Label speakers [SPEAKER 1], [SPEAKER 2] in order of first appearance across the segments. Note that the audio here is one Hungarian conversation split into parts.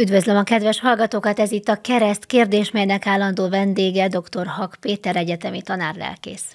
[SPEAKER 1] Üdvözlöm a kedves hallgatókat, ez itt a Kereszt kérdés, melynek állandó vendége dr. Hak Péter egyetemi tanárlelkész.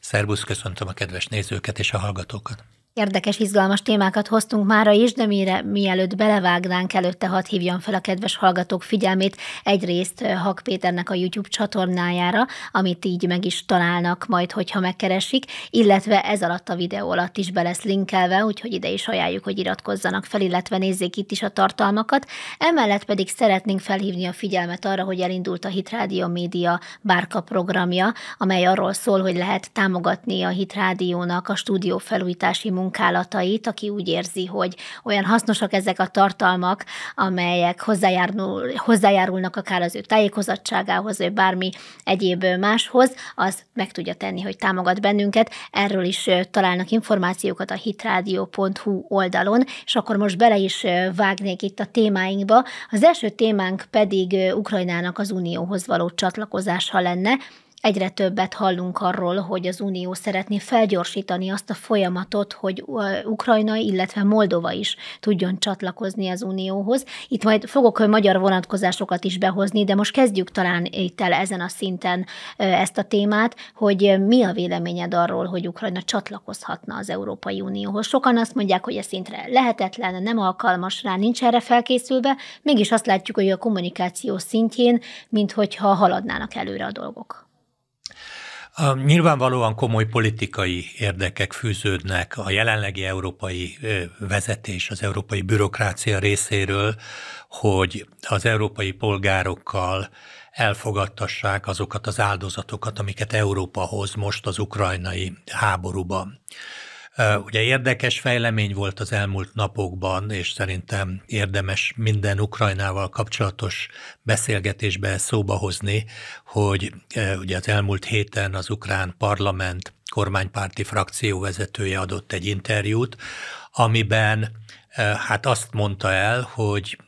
[SPEAKER 2] Szerbusz, köszöntöm a kedves nézőket és a hallgatókat.
[SPEAKER 1] Érdekes, izgalmas témákat hoztunk mára is, de mire, mielőtt belevágnánk, előtte hadd hívjam fel a kedves hallgatók figyelmét egyrészt eh, Hak Péternek a YouTube csatornájára, amit így meg is találnak majd, hogyha megkeresik, illetve ez alatt a videó alatt is be lesz linkelve, úgyhogy ide is ajánljuk, hogy iratkozzanak fel, illetve nézzék itt is a tartalmakat. Emellett pedig szeretnénk felhívni a figyelmet arra, hogy elindult a Hit Rádió Média bárka programja, amely arról szól, hogy lehet támogatni a Hit Rádiónak a stúdió felújítási munkálatait, aki úgy érzi, hogy olyan hasznosak ezek a tartalmak, amelyek hozzájárul, hozzájárulnak akár az ő tájékozottságához, vagy bármi egyéb máshoz, az meg tudja tenni, hogy támogat bennünket. Erről is találnak információkat a hitradio.hu oldalon, és akkor most bele is vágnék itt a témáinkba. Az első témánk pedig Ukrajnának az Unióhoz való csatlakozása lenne, Egyre többet hallunk arról, hogy az Unió szeretné felgyorsítani azt a folyamatot, hogy Ukrajna, illetve Moldova is tudjon csatlakozni az Unióhoz. Itt majd fogok magyar vonatkozásokat is behozni, de most kezdjük talán itt el ezen a szinten ezt a témát, hogy mi a véleményed arról, hogy Ukrajna csatlakozhatna az Európai Unióhoz. Sokan azt mondják, hogy ez szintre lehetetlen, nem alkalmas rá, nincs erre felkészülve, mégis azt látjuk, hogy a kommunikáció szintjén, hogyha haladnának előre a dolgok.
[SPEAKER 2] Nyilvánvalóan komoly politikai érdekek fűződnek a jelenlegi európai vezetés, az európai bürokrácia részéről, hogy az európai polgárokkal elfogadtassák azokat az áldozatokat, amiket Európa hoz most az ukrajnai háborúban. Ugye érdekes fejlemény volt az elmúlt napokban, és szerintem érdemes minden Ukrajnával kapcsolatos beszélgetésbe szóba hozni, hogy ugye az elmúlt héten az ukrán parlament kormánypárti frakció vezetője adott egy interjút, amiben hát azt mondta el, hogy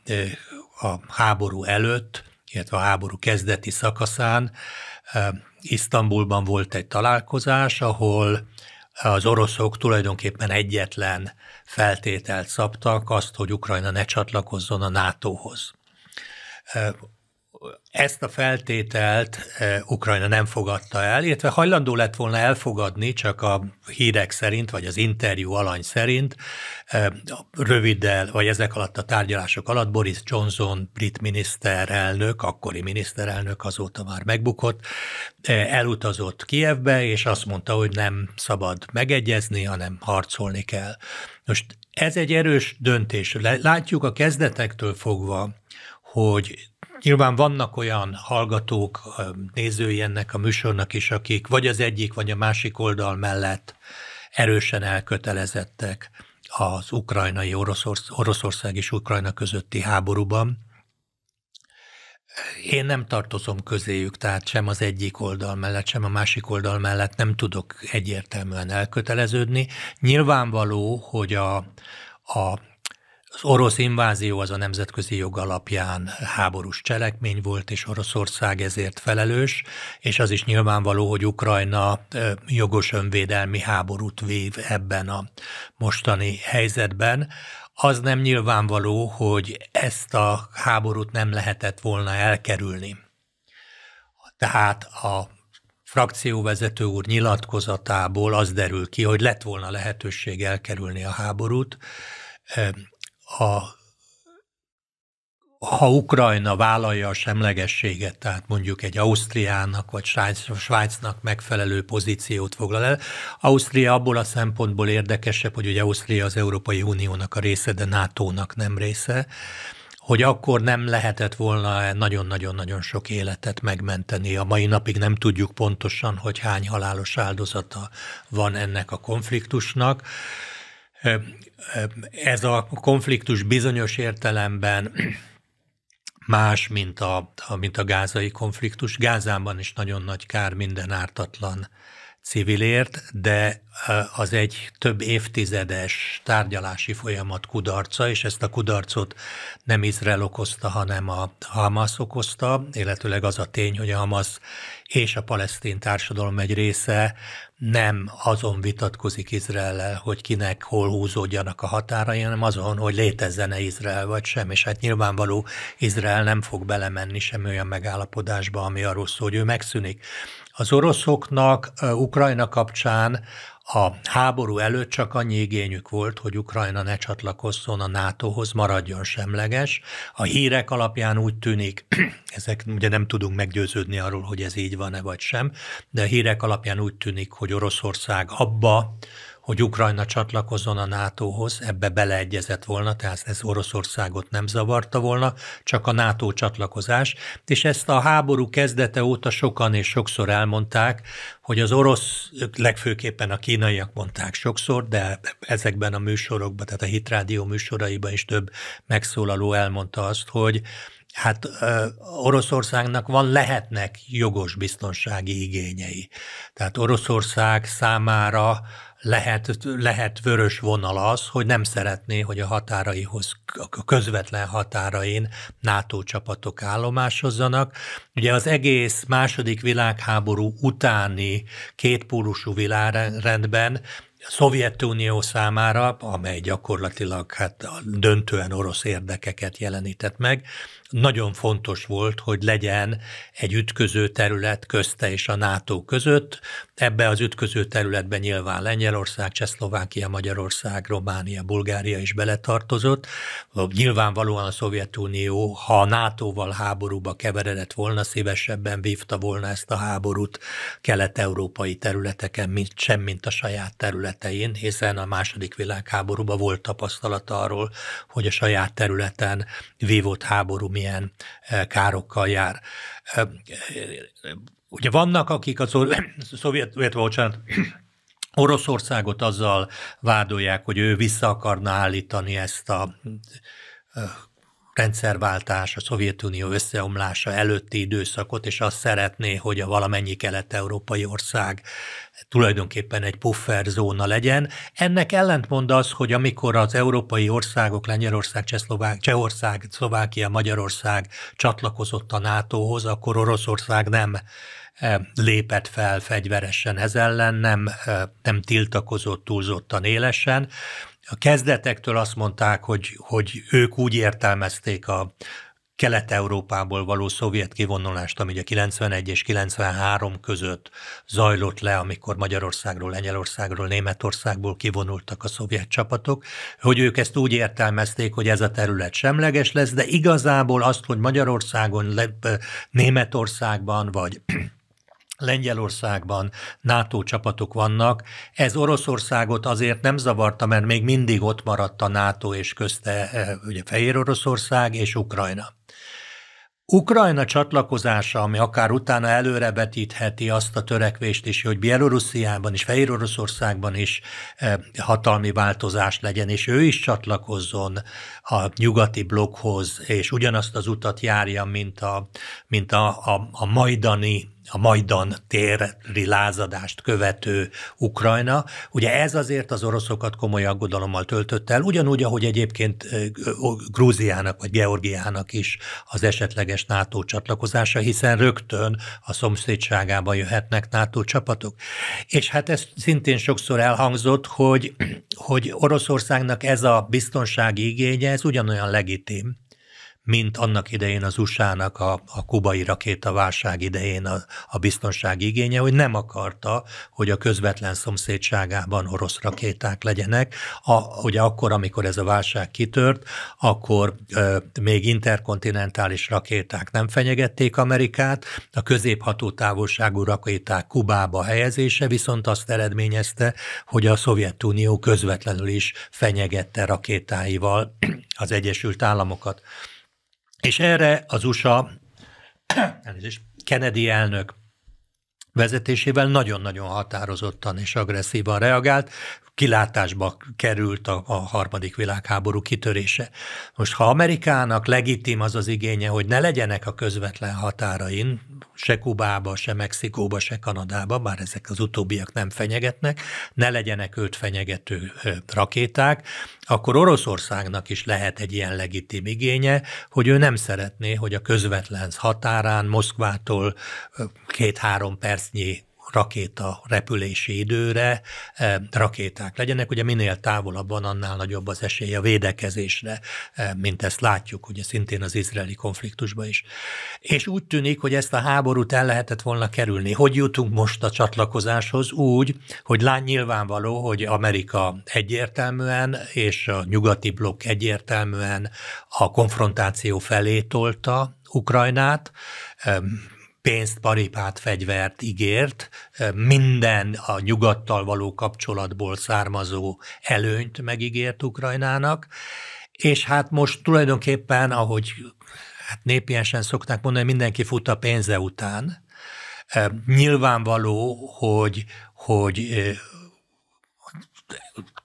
[SPEAKER 2] a háború előtt, illetve a háború kezdeti szakaszán Isztambulban volt egy találkozás, ahol az oroszok tulajdonképpen egyetlen feltételt szabtak, azt, hogy Ukrajna ne csatlakozzon a NATO-hoz ezt a feltételt e, Ukrajna nem fogadta el, illetve hajlandó lett volna elfogadni, csak a hírek szerint, vagy az interjú alany szerint, e, röviddel, vagy ezek alatt a tárgyalások alatt Boris Johnson, brit miniszterelnök, akkori miniszterelnök azóta már megbukott, e, elutazott Kievbe, és azt mondta, hogy nem szabad megegyezni, hanem harcolni kell. Most ez egy erős döntés. Látjuk a kezdetektől fogva, hogy Nyilván vannak olyan hallgatók, nézői ennek a műsornak is, akik vagy az egyik, vagy a másik oldal mellett erősen elkötelezettek az ukrajnai, Oroszorsz, Oroszország és Ukrajna közötti háborúban. Én nem tartozom közéjük, tehát sem az egyik oldal mellett, sem a másik oldal mellett nem tudok egyértelműen elköteleződni. Nyilvánvaló, hogy a, a az orosz invázió az a nemzetközi jog alapján háborús cselekmény volt, és Oroszország ezért felelős, és az is nyilvánvaló, hogy Ukrajna jogos önvédelmi háborút vív ebben a mostani helyzetben. Az nem nyilvánvaló, hogy ezt a háborút nem lehetett volna elkerülni. Tehát a frakcióvezető úr nyilatkozatából az derül ki, hogy lett volna lehetőség elkerülni a háborút, a ha Ukrajna vállalja a semlegességet, tehát mondjuk egy Ausztriának vagy Svájcnak megfelelő pozíciót foglal el. Ausztria abból a szempontból érdekesebb, hogy ugye Ausztria az Európai Uniónak a része, de NATO-nak nem része, hogy akkor nem lehetett volna nagyon-nagyon-nagyon sok életet megmenteni. A mai napig nem tudjuk pontosan, hogy hány halálos áldozata van ennek a konfliktusnak ez a konfliktus bizonyos értelemben más, mint a, mint a gázai konfliktus. Gázában is nagyon nagy kár minden ártatlan civilért, de az egy több évtizedes tárgyalási folyamat kudarca, és ezt a kudarcot nem Izrael okozta, hanem a Hamas okozta, illetőleg az a tény, hogy a Hamas és a palesztin társadalom egy része nem azon vitatkozik Izraellel, hogy kinek hol húzódjanak a határai, hanem azon, hogy létezzen-e Izrael vagy sem, és hát nyilvánvaló Izrael nem fog belemenni sem olyan megállapodásba, ami arról szól, hogy ő megszűnik. Az oroszoknak Ukrajna kapcsán a háború előtt csak annyi igényük volt, hogy Ukrajna ne csatlakozzon a NATO-hoz, maradjon semleges. A hírek alapján úgy tűnik, ezek ugye nem tudunk meggyőződni arról, hogy ez így van-e vagy sem, de a hírek alapján úgy tűnik, hogy Oroszország abba hogy Ukrajna csatlakozzon a NATO-hoz, ebbe beleegyezett volna, tehát ez Oroszországot nem zavarta volna, csak a NATO csatlakozás, és ezt a háború kezdete óta sokan és sokszor elmondták, hogy az orosz, legfőképpen a kínaiak mondták sokszor, de ezekben a műsorokban, tehát a Hitrádió műsoraiban is több megszólaló elmondta azt, hogy hát ö, Oroszországnak van, lehetnek jogos biztonsági igényei. Tehát Oroszország számára lehet, lehet vörös vonal az, hogy nem szeretné, hogy a határaihoz, a közvetlen határain NATO csapatok állomásozzanak. Ugye az egész második világháború utáni kétpólusú világrendben a Szovjetunió számára, amely gyakorlatilag hát döntően orosz érdekeket jelenített meg, nagyon fontos volt, hogy legyen egy ütköző terület közte és a NATO között. Ebbe az ütköző területben nyilván Lengyelország, Csehszlovákia, Magyarország, Románia, Bulgária is beletartozott. Nyilvánvalóan a Szovjetunió, ha a NATO-val háborúba keveredett volna, szívesebben vívta volna ezt a háborút kelet-európai területeken, mint sem, mint a saját területein, hiszen a második világháborúban volt tapasztalata arról, hogy a saját területen vívott háború milyen e, károkkal jár. E, ugye vannak, akik a szovjet, szovjet bocsánat, Oroszországot azzal vádolják, hogy ő vissza akarna állítani ezt a e, rendszerváltás, a Szovjetunió összeomlása előtti időszakot, és azt szeretné, hogy a valamennyi kelet-európai ország tulajdonképpen egy pufferzóna legyen. Ennek ellentmond az, hogy amikor az európai országok, Lengyelország, Csehszlovák, Csehország, Szlovákia, Magyarország csatlakozott a NATO-hoz, akkor Oroszország nem eh, lépett fel fegyveresen ez ellen, nem, eh, nem tiltakozott túlzottan élesen a kezdetektől azt mondták, hogy, hogy ők úgy értelmezték a Kelet-Európából való szovjet kivonulást, ami ugye 91 és 93 között zajlott le, amikor Magyarországról, Lengyelországról, Németországból kivonultak a szovjet csapatok, hogy ők ezt úgy értelmezték, hogy ez a terület semleges lesz, de igazából azt, hogy Magyarországon, Németországban vagy Lengyelországban NATO csapatok vannak. Ez Oroszországot azért nem zavarta, mert még mindig ott maradt a NATO és közte eh, ugye Fehér Oroszország és Ukrajna. Ukrajna csatlakozása, ami akár utána előrevetítheti azt a törekvést is, hogy Bielorussziában és Fehér Oroszországban is eh, hatalmi változás legyen, és ő is csatlakozzon a nyugati blokkhoz, és ugyanazt az utat járja, mint a, mint a, a, a majdani a Majdan téri lázadást követő Ukrajna. Ugye ez azért az oroszokat komoly aggodalommal töltött el, ugyanúgy, ahogy egyébként Grúziának vagy Georgiának is az esetleges NATO csatlakozása, hiszen rögtön a szomszédságába jöhetnek NATO csapatok. És hát ez szintén sokszor elhangzott, hogy, hogy Oroszországnak ez a biztonsági igénye, ez ugyanolyan legitim, mint annak idején az USA-nak a, a kubai rakétaválság idején a, a biztonsági igénye, hogy nem akarta, hogy a közvetlen szomszédságában orosz rakéták legyenek. A, ugye akkor, amikor ez a válság kitört, akkor ö, még interkontinentális rakéták nem fenyegették Amerikát, a középható távolságú rakéták Kubába helyezése viszont azt eredményezte, hogy a Szovjetunió közvetlenül is fenyegette rakétáival az Egyesült Államokat. És erre az USA, elnézést, Kennedy elnök vezetésével nagyon-nagyon határozottan és agresszívan reagált kilátásba került a, a harmadik világháború kitörése. Most ha Amerikának legitim az az igénye, hogy ne legyenek a közvetlen határain, se Kubába, se Mexikóba, se Kanadába, bár ezek az utóbbiak nem fenyegetnek, ne legyenek őt fenyegető rakéták, akkor Oroszországnak is lehet egy ilyen legitim igénye, hogy ő nem szeretné, hogy a közvetlen határán Moszkvától két-három percnyi rakéta repülési időre e, rakéták legyenek. Ugye minél távolabban, annál nagyobb az esély a védekezésre, e, mint ezt látjuk, ugye szintén az izraeli konfliktusban is. És úgy tűnik, hogy ezt a háborút el lehetett volna kerülni. Hogy jutunk most a csatlakozáshoz? Úgy, hogy lány nyilvánvaló, hogy Amerika egyértelműen és a nyugati blokk egyértelműen a konfrontáció felé tolta Ukrajnát, pénzt, paripát, fegyvert ígért, minden a nyugattal való kapcsolatból származó előnyt megígért Ukrajnának, és hát most tulajdonképpen, ahogy hát népiesen szokták mondani, mindenki fut a pénze után. Nyilvánvaló, hogy, hogy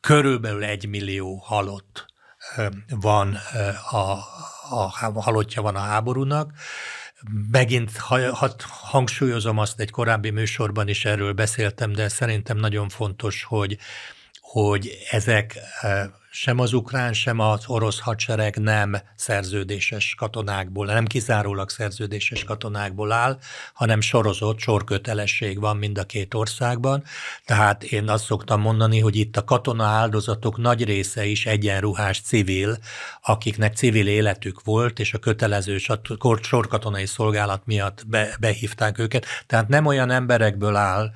[SPEAKER 2] körülbelül egy millió halott van a, a, a halottja van a háborúnak, megint ha, hangsúlyozom azt, egy korábbi műsorban is erről beszéltem, de szerintem nagyon fontos, hogy, hogy ezek eh, sem az ukrán, sem az orosz hadsereg nem szerződéses katonákból, nem kizárólag szerződéses katonákból áll, hanem sorozott sorkötelesség van mind a két országban. Tehát én azt szoktam mondani, hogy itt a katona áldozatok nagy része is egyenruhás civil, akiknek civil életük volt, és a kötelező sorkatonai szolgálat miatt be, behívták őket. Tehát nem olyan emberekből áll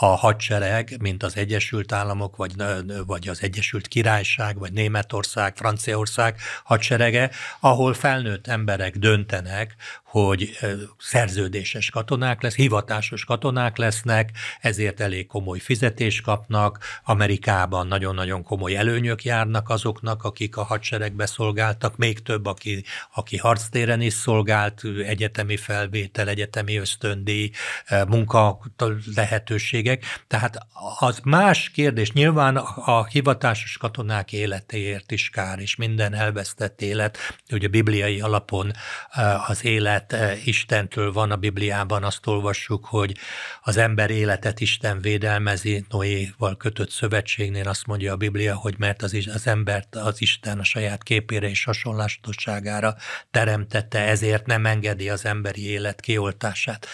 [SPEAKER 2] a hadsereg, mint az Egyesült Államok, vagy, vagy az Egyesült Királyság, vagy Németország, Franciaország hadserege, ahol felnőtt emberek döntenek, hogy szerződéses katonák lesz, hivatásos katonák lesznek, ezért elég komoly fizetést kapnak, Amerikában nagyon-nagyon komoly előnyök járnak azoknak, akik a hadseregbe szolgáltak, még több, aki, aki harctéren is szolgált, egyetemi felvétel, egyetemi ösztöndíj, munka lehetőségek. Tehát az más kérdés, nyilván a hivatásos katonák életéért is kár, és minden elvesztett élet, ugye bibliai alapon az élet élet eh, Istentől van a Bibliában, azt olvassuk, hogy az ember életet Isten védelmezi, Noéval kötött szövetségnél azt mondja a Biblia, hogy mert az, az embert az Isten a saját képére és hasonlásosságára teremtette, ezért nem engedi az emberi élet kioltását.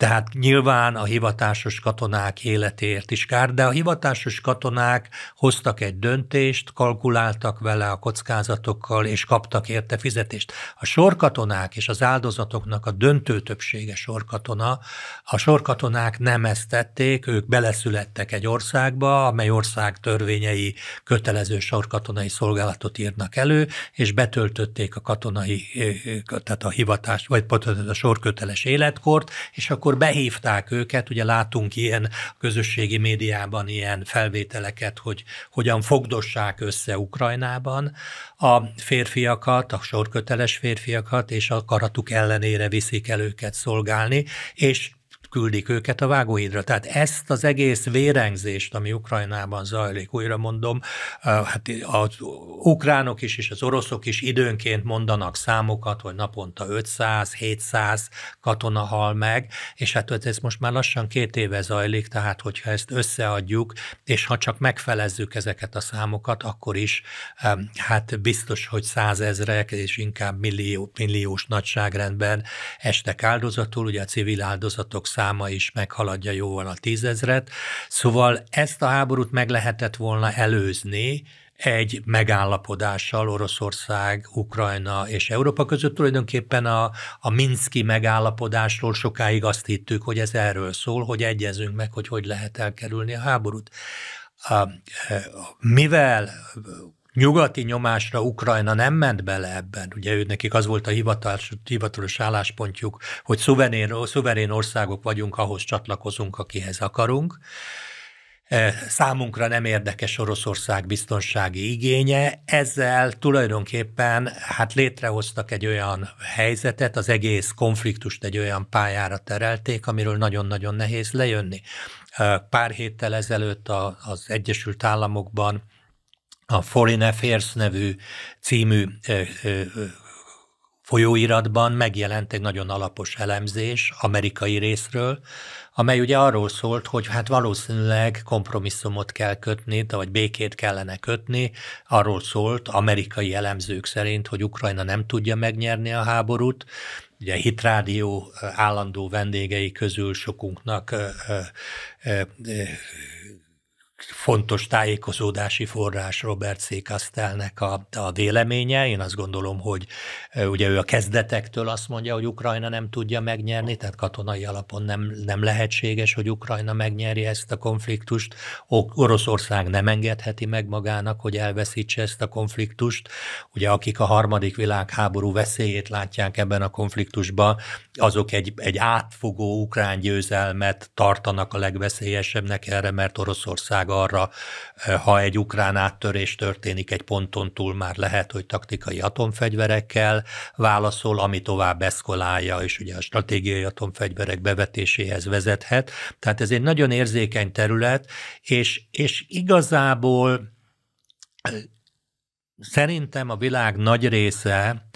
[SPEAKER 2] Tehát nyilván a hivatásos katonák életéért is kár, de a hivatásos katonák hoztak egy döntést, kalkuláltak vele a kockázatokkal, és kaptak érte fizetést. A sorkatonák és az áldozatoknak a döntő többsége sorkatona. A sorkatonák nem ezt tették, ők beleszülettek egy országba, amely ország törvényei kötelező sorkatonai szolgálatot írnak elő, és betöltötték a katonai, tehát a hivatás, vagy a sorköteles életkort, és akkor akkor behívták őket, ugye látunk ilyen közösségi médiában ilyen felvételeket, hogy hogyan fogdossák össze Ukrajnában a férfiakat, a sorköteles férfiakat, és a karatuk ellenére viszik el őket szolgálni, és küldik őket a vágóhídra. Tehát ezt az egész vérengzést, ami Ukrajnában zajlik, újra mondom, hát az ukránok is és az oroszok is időnként mondanak számokat, hogy naponta 500-700 katona hal meg, és hát ez most már lassan két éve zajlik, tehát hogyha ezt összeadjuk, és ha csak megfelezzük ezeket a számokat, akkor is hát biztos, hogy százezrek és inkább millió, milliós nagyságrendben estek áldozatul, ugye a civil áldozatok száma száma is meghaladja jóval a tízezret, szóval ezt a háborút meg lehetett volna előzni, egy megállapodással Oroszország, Ukrajna és Európa között. Tulajdonképpen a, a Minszki megállapodásról sokáig azt hittük, hogy ez erről szól, hogy egyezünk meg, hogy hogy lehet elkerülni a háborút. E, mivel nyugati nyomásra Ukrajna nem ment bele ebben. Ugye ő nekik az volt a hivatalos, hivatalos álláspontjuk, hogy szuverén, szuverén országok vagyunk, ahhoz csatlakozunk, akihez akarunk. E, számunkra nem érdekes Oroszország biztonsági igénye, ezzel tulajdonképpen hát létrehoztak egy olyan helyzetet, az egész konfliktust egy olyan pályára terelték, amiről nagyon-nagyon nehéz lejönni. E, pár héttel ezelőtt az Egyesült Államokban a Foreign Affairs nevű című folyóiratban megjelent egy nagyon alapos elemzés amerikai részről, amely ugye arról szólt, hogy hát valószínűleg kompromisszumot kell kötni, vagy békét kellene kötni. Arról szólt amerikai elemzők szerint, hogy Ukrajna nem tudja megnyerni a háborút, ugye Hitrádió állandó vendégei közül sokunknak fontos tájékozódási forrás Robert C. a, a véleménye. Én azt gondolom, hogy ugye ő a kezdetektől azt mondja, hogy Ukrajna nem tudja megnyerni, tehát katonai alapon nem, nem lehetséges, hogy Ukrajna megnyerje ezt a konfliktust. Oroszország nem engedheti meg magának, hogy elveszítse ezt a konfliktust. Ugye akik a harmadik világháború veszélyét látják ebben a konfliktusban, azok egy, egy átfogó ukrán győzelmet tartanak a legveszélyesebbnek erre, mert Oroszország arra, eh, ha egy ukrán áttörés történik egy ponton túl, már lehet, hogy taktikai atomfegyverekkel válaszol, ami tovább eszkolálja, és ugye a stratégiai atomfegyverek bevetéséhez vezethet. Tehát ez egy nagyon érzékeny terület, és, és igazából eh, szerintem a világ nagy része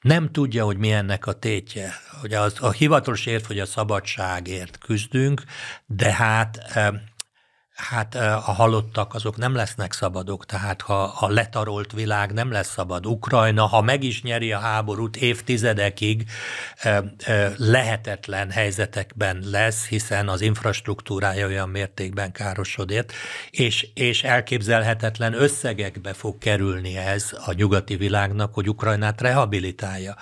[SPEAKER 2] nem tudja, hogy mi ennek a tétje. Ugye az, a hivatalos ért, hogy a szabadságért küzdünk, de hát eh, Hát a halottak azok nem lesznek szabadok, tehát ha a letarolt világ nem lesz szabad. Ukrajna, ha meg is nyeri a háborút évtizedekig, lehetetlen helyzetekben lesz, hiszen az infrastruktúrája olyan mértékben károsodért, és, és elképzelhetetlen összegekbe fog kerülni ez a nyugati világnak, hogy Ukrajnát rehabilitálja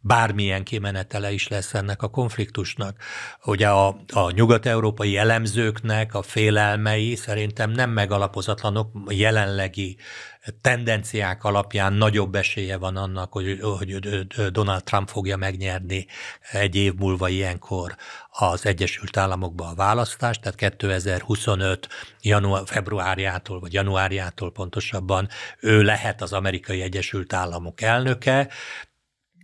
[SPEAKER 2] bármilyen kimenetele is lesz ennek a konfliktusnak. Ugye a, a nyugat-európai elemzőknek a félelmei szerintem nem megalapozatlanok jelenlegi tendenciák alapján nagyobb esélye van annak, hogy, hogy Donald Trump fogja megnyerni egy év múlva ilyenkor az Egyesült Államokba a választást, tehát 2025 január, februárjától, vagy januárjától pontosabban ő lehet az Amerikai Egyesült Államok elnöke,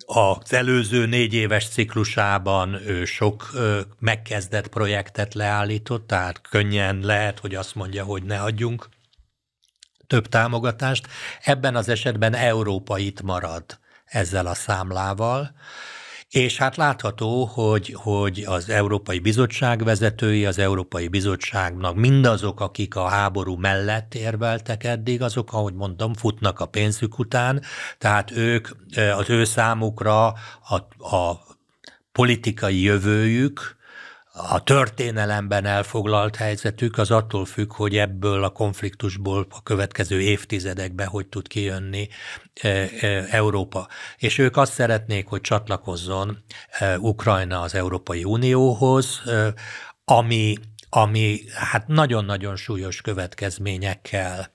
[SPEAKER 2] az előző négy éves ciklusában ő sok megkezdett projektet leállított, tehát könnyen lehet, hogy azt mondja, hogy ne adjunk több támogatást. Ebben az esetben Európa itt marad ezzel a számlával. És hát látható, hogy, hogy az Európai Bizottság vezetői, az Európai Bizottságnak mindazok, akik a háború mellett érveltek eddig, azok, ahogy mondtam, futnak a pénzük után, tehát ők, eh, az ő számukra a, a politikai jövőjük, a történelemben elfoglalt helyzetük az attól függ, hogy ebből a konfliktusból a következő évtizedekben hogy tud kijönni e, e, Európa. És ők azt szeretnék, hogy csatlakozzon e, Ukrajna az Európai Unióhoz, ami, ami hát nagyon-nagyon súlyos következményekkel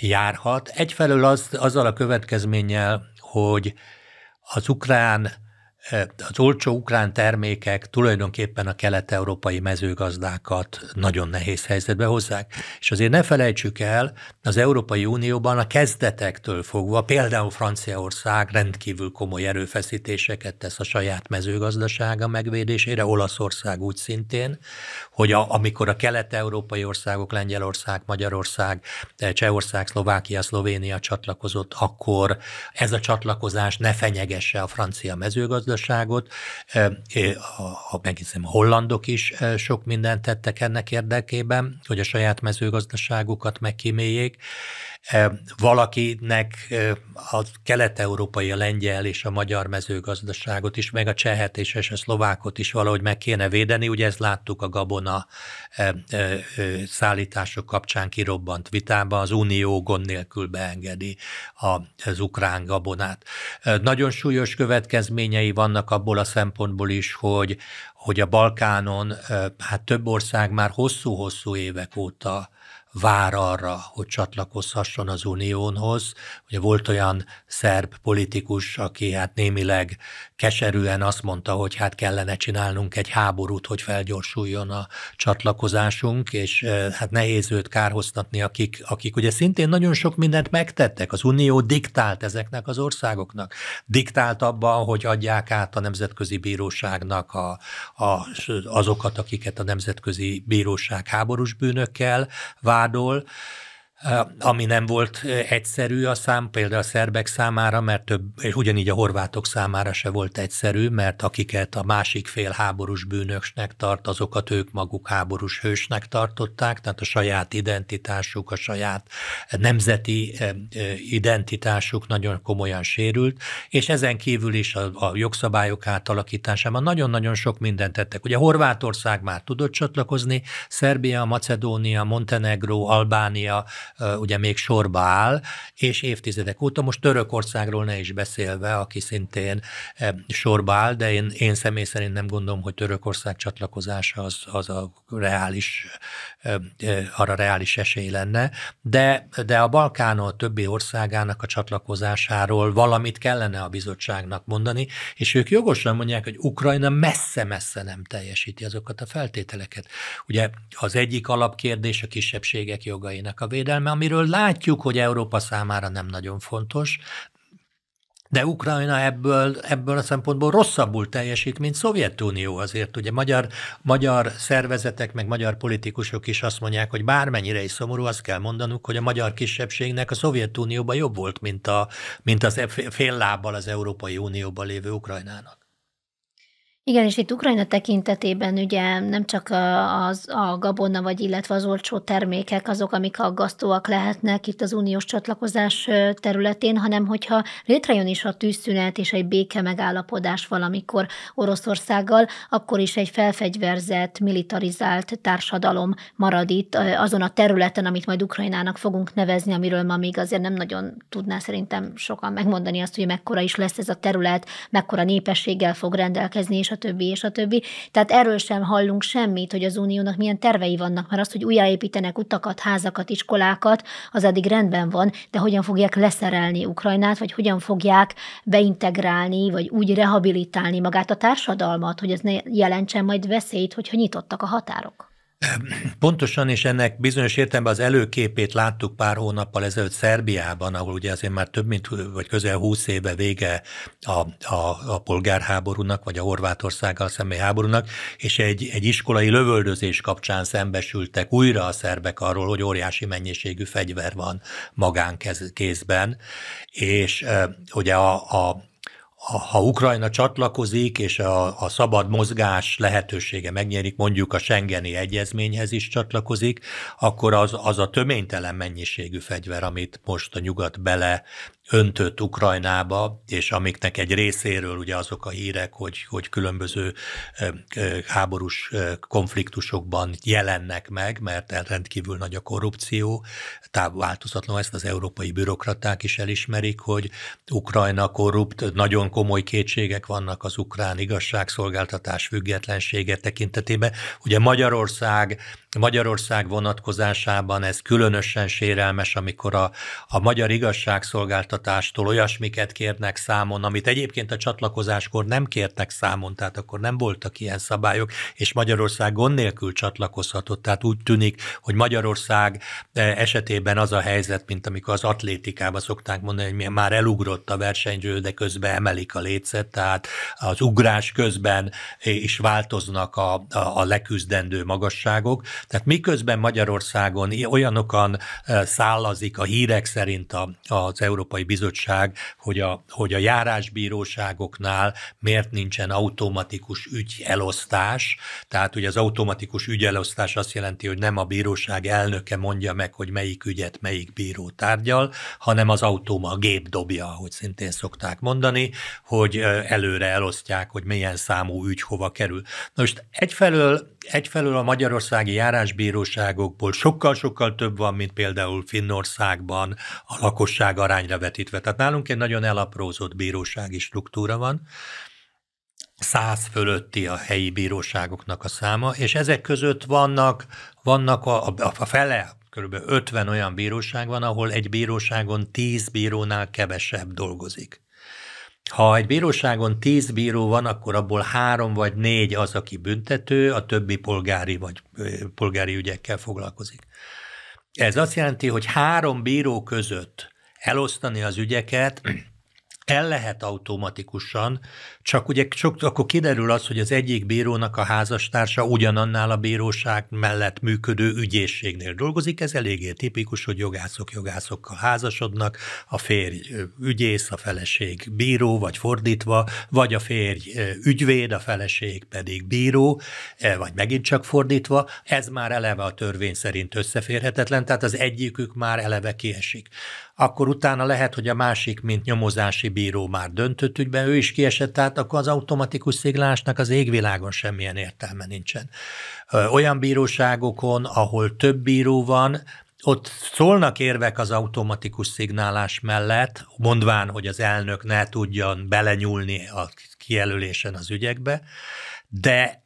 [SPEAKER 2] járhat. Egyfelől az, azzal a következménnyel, hogy az ukrán Eh, az olcsó ukrán termékek tulajdonképpen a kelet-európai mezőgazdákat nagyon nehéz helyzetbe hozzák. És azért ne felejtsük el, az Európai Unióban a kezdetektől fogva, például Franciaország rendkívül komoly erőfeszítéseket tesz a saját mezőgazdasága megvédésére, Olaszország úgy szintén, hogy a, amikor a kelet-európai országok, Lengyelország, Magyarország, eh, Csehország, Szlovákia, Szlovénia csatlakozott, akkor ez a csatlakozás ne fenyegesse a francia mezőgazdaságot, gazdaságot, ha megiszem, a hollandok is sok mindent tettek ennek érdekében, hogy a saját mezőgazdaságukat megkíméljék. E, valakinek e, a kelet-európai, a lengyel és a magyar mezőgazdaságot is, meg a csehet és a szlovákot is valahogy meg kéne védeni. Ugye ezt láttuk a gabona e, szállítások kapcsán kirobbant vitában, az Unió gond nélkül beengedi az ukrán gabonát. Nagyon súlyos következményei vannak abból a szempontból is, hogy, hogy a Balkánon hát több ország már hosszú-hosszú évek óta vár arra, hogy csatlakozhasson az uniónhoz. Ugye volt olyan szerb politikus, aki hát némileg keserűen azt mondta, hogy hát kellene csinálnunk egy háborút, hogy felgyorsuljon a csatlakozásunk, és hát nehéz őt kárhoztatni, akik, akik ugye szintén nagyon sok mindent megtettek. Az unió diktált ezeknek az országoknak. Diktált abban, hogy adják át a nemzetközi bíróságnak a, a, azokat, akiket a nemzetközi bíróság háborús bűnökkel vár, Adol ami nem volt egyszerű a szám, például a szerbek számára, mert több, és ugyanígy a horvátok számára se volt egyszerű, mert akiket a másik fél háborús bűnöksnek tart, azokat ők maguk háborús hősnek tartották, tehát a saját identitásuk, a saját nemzeti identitásuk nagyon komolyan sérült, és ezen kívül is a, a jogszabályok átalakításában nagyon-nagyon sok mindent tettek. Ugye Horvátország már tudott csatlakozni, Szerbia, Macedónia, Montenegro, Albánia, ugye még sorba áll, és évtizedek óta, most Törökországról ne is beszélve, aki szintén sorba áll, de én, én személy szerint nem gondolom, hogy Törökország csatlakozása az, az a reális, arra reális esély lenne, de, de a Balkánon többi országának a csatlakozásáról valamit kellene a bizottságnak mondani, és ők jogosan mondják, hogy Ukrajna messze-messze nem teljesíti azokat a feltételeket. Ugye az egyik alapkérdés a kisebbségek jogainak a védelme, védelme, amiről látjuk, hogy Európa számára nem nagyon fontos, de Ukrajna ebből, ebből a szempontból rosszabbul teljesít, mint Szovjetunió azért. Ugye magyar, magyar szervezetek, meg magyar politikusok is azt mondják, hogy bármennyire is szomorú, azt kell mondanunk, hogy a magyar kisebbségnek a Szovjetunióban jobb volt, mint, a, mint az e- fél lábbal az Európai Unióban lévő Ukrajnának.
[SPEAKER 1] Igen, és itt Ukrajna tekintetében ugye nem csak a, az, a gabona, vagy illetve az olcsó termékek azok, amik aggasztóak lehetnek itt az uniós csatlakozás területén, hanem hogyha létrejön is a tűzszünet és egy béke megállapodás valamikor Oroszországgal, akkor is egy felfegyverzett, militarizált társadalom marad itt azon a területen, amit majd Ukrajnának fogunk nevezni, amiről ma még azért nem nagyon tudná szerintem sokan megmondani azt, hogy mekkora is lesz ez a terület, mekkora népességgel fog rendelkezni, és a többi, és a többi. Tehát erről sem hallunk semmit, hogy az uniónak milyen tervei vannak, mert az, hogy újjáépítenek utakat, házakat, iskolákat, az eddig rendben van, de hogyan fogják leszerelni Ukrajnát, vagy hogyan fogják beintegrálni, vagy úgy rehabilitálni magát a társadalmat, hogy ez ne jelentsen majd veszélyt, hogyha nyitottak a határok.
[SPEAKER 2] Pontosan, és ennek bizonyos értelemben az előképét láttuk pár hónappal ezelőtt Szerbiában, ahol ugye azért már több mint, vagy közel húsz éve vége a, a, a polgárháborúnak, vagy a Horvátországgal szemben háborúnak, és egy, egy iskolai lövöldözés kapcsán szembesültek újra a szerbek arról, hogy óriási mennyiségű fegyver van magánkézben, és ugye a, a ha, Ukrajna csatlakozik, és a, a szabad mozgás lehetősége megnyerik, mondjuk a Schengeni egyezményhez is csatlakozik, akkor az, az a töménytelen mennyiségű fegyver, amit most a nyugat bele öntött Ukrajnába, és amiknek egy részéről ugye azok a hírek, hogy, hogy különböző háborús konfliktusokban jelennek meg, mert rendkívül nagy a korrupció, táv ezt az európai bürokraták is elismerik, hogy Ukrajna korrupt, nagyon komoly kétségek vannak az ukrán igazságszolgáltatás függetlensége tekintetében. Ugye Magyarország Magyarország vonatkozásában ez különösen sérelmes, amikor a, a magyar igazságszolgáltatástól olyasmiket kérnek számon, amit egyébként a csatlakozáskor nem kértek számon, tehát akkor nem voltak ilyen szabályok, és Magyarország gond nélkül csatlakozhatott. Tehát úgy tűnik, hogy Magyarország e, esetében az a helyzet, mint amikor az atlétikában szokták mondani, hogy már elugrott a versenyző, de közben emelik a lécet, tehát az ugrás közben e, is változnak a, a, a leküzdendő magasságok, tehát miközben Magyarországon olyanokan szállazik a hírek szerint a, az Európai Bizottság, hogy a, hogy a járásbíróságoknál miért nincsen automatikus ügyelosztás, tehát ugye az automatikus ügyelosztás azt jelenti, hogy nem a bíróság elnöke mondja meg, hogy melyik ügyet melyik bíró tárgyal, hanem az automa, a gép dobja, ahogy szintén szokták mondani, hogy előre elosztják, hogy milyen számú ügy hova kerül. Na Most egyfelől egyfelől a magyarországi járásbíróságokból sokkal-sokkal több van, mint például Finnországban a lakosság arányra vetítve. Tehát nálunk egy nagyon elaprózott bírósági struktúra van, száz fölötti a helyi bíróságoknak a száma, és ezek között vannak, vannak a, a, a fele, kb. 50 olyan bíróság van, ahol egy bíróságon 10 bírónál kevesebb dolgozik. Ha egy bíróságon tíz bíró van, akkor abból három vagy négy az, aki büntető, a többi polgári vagy polgári ügyekkel foglalkozik. Ez azt jelenti, hogy három bíró között elosztani az ügyeket, el lehet automatikusan, csak ugye csak, akkor kiderül az, hogy az egyik bírónak a házastársa ugyanannál a bíróság mellett működő ügyészségnél dolgozik. Ez eléggé tipikus, hogy jogászok jogászokkal házasodnak, a férj ügyész, a feleség bíró, vagy fordítva, vagy a férj ügyvéd, a feleség pedig bíró, vagy megint csak fordítva. Ez már eleve a törvény szerint összeférhetetlen, tehát az egyikük már eleve kiesik akkor utána lehet, hogy a másik, mint nyomozási bíró már döntött ügyben, ő is kiesett, tehát akkor az automatikus sziglásnak az égvilágon semmilyen értelme nincsen. Olyan bíróságokon, ahol több bíró van, ott szólnak érvek az automatikus szignálás mellett, mondván, hogy az elnök ne tudjon belenyúlni a kijelölésen az ügyekbe, de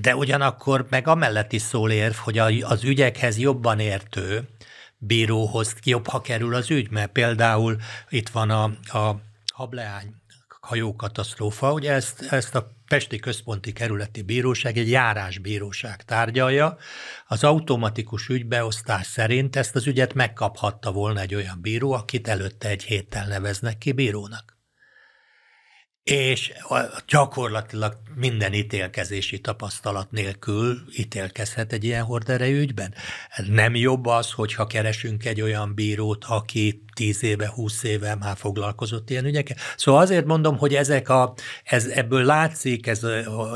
[SPEAKER 2] de ugyanakkor meg amellett is szól érv, hogy az ügyekhez jobban értő, bíróhoz jobb, ha kerül az ügy, mert például itt van a, a hableány hajókatasztrófa, ugye ezt, ezt a Pesti Központi Kerületi Bíróság egy járásbíróság tárgyalja. Az automatikus ügybeosztás szerint ezt az ügyet megkaphatta volna egy olyan bíró, akit előtte egy héttel neveznek ki bírónak és gyakorlatilag minden ítélkezési tapasztalat nélkül ítélkezhet egy ilyen horderejű ügyben. Nem jobb az, hogyha keresünk egy olyan bírót, aki tíz éve, húsz éve már foglalkozott ilyen ügyekkel. Szóval azért mondom, hogy ezek a, ez, ebből látszik, ez,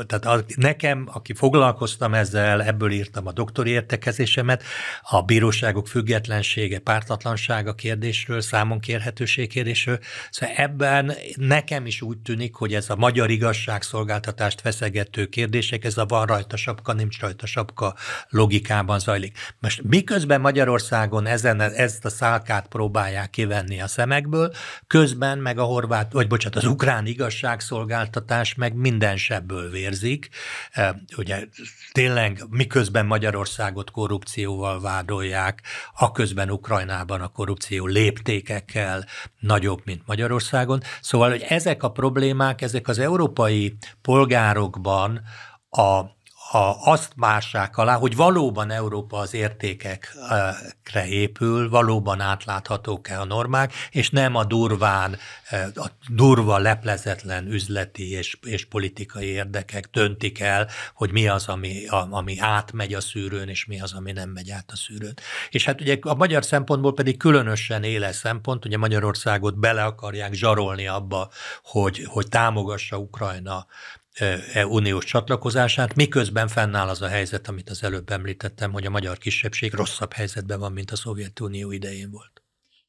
[SPEAKER 2] tehát a, nekem, aki foglalkoztam ezzel, ebből írtam a doktori értekezésemet, a bíróságok függetlensége, pártatlansága kérdésről, számon kérhetőség kérdésről, szóval ebben nekem is úgy tűnik, hogy ez a magyar igazságszolgáltatást feszegető kérdések, ez a van rajta sapka, nincs rajta sapka logikában zajlik. Most miközben Magyarországon ezen, ezt a szálkát próbálják kivenni a szemekből, közben meg a horvát, vagy bocsánat, az ukrán igazságszolgáltatás meg minden sebből vérzik. E, ugye tényleg miközben Magyarországot korrupcióval vádolják, a közben Ukrajnában a korrupció léptékekkel nagyobb, mint Magyarországon. Szóval, hogy ezek a problémák, ezek az európai polgárokban a a, azt mássák alá, hogy valóban Európa az értékekre épül, valóban átláthatók-e a normák, és nem a durván, e, a durva leplezetlen üzleti és, és politikai érdekek döntik el, hogy mi az, ami, a, ami átmegy a szűrőn, és mi az, ami nem megy át a szűrőn. És hát ugye a magyar szempontból pedig különösen éles szempont, ugye Magyarországot bele akarják zsarolni abba, hogy, hogy támogassa Ukrajna E, e, uniós csatlakozását, miközben fennáll az a helyzet, amit az előbb említettem, hogy a magyar kisebbség rosszabb helyzetben van, mint a Szovjetunió idején volt.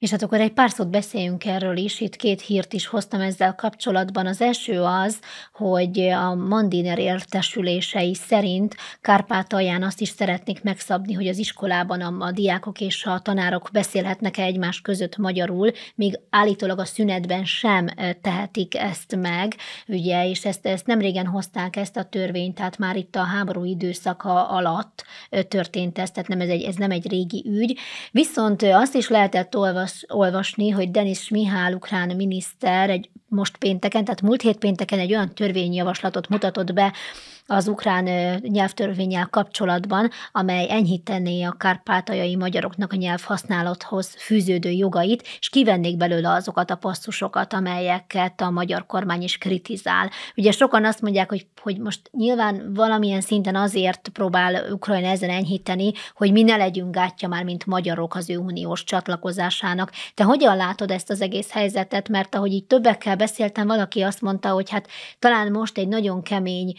[SPEAKER 1] És hát akkor egy pár szót beszéljünk erről is, itt két hírt is hoztam ezzel kapcsolatban. Az első az, hogy a Mandiner értesülései szerint Kárpátalján azt is szeretnék megszabni, hogy az iskolában a, a diákok és a tanárok beszélhetnek-e egymás között magyarul, még állítólag a szünetben sem tehetik ezt meg, ugye, és ezt, ezt nem régen hozták ezt a törvényt, tehát már itt a háború időszaka alatt történt ez, tehát nem ez, egy, ez nem egy régi ügy. Viszont azt is lehetett olvasni, azt olvasni, hogy Denis Mihály ukrán miniszter, egy most pénteken, tehát múlt hét pénteken egy olyan törvényjavaslatot mutatott be, az ukrán nyelvtörvényel kapcsolatban, amely enyhítené a kárpátaljai magyaroknak a nyelvhasználathoz fűződő jogait, és kivennék belőle azokat a passzusokat, amelyeket a magyar kormány is kritizál. Ugye sokan azt mondják, hogy, hogy most nyilván valamilyen szinten azért próbál Ukrajna ezen enyhíteni, hogy mi ne legyünk gátja már, mint magyarok az ő uniós csatlakozásának. Te hogyan látod ezt az egész helyzetet? Mert ahogy így többekkel beszéltem, valaki azt mondta, hogy hát talán most egy nagyon kemény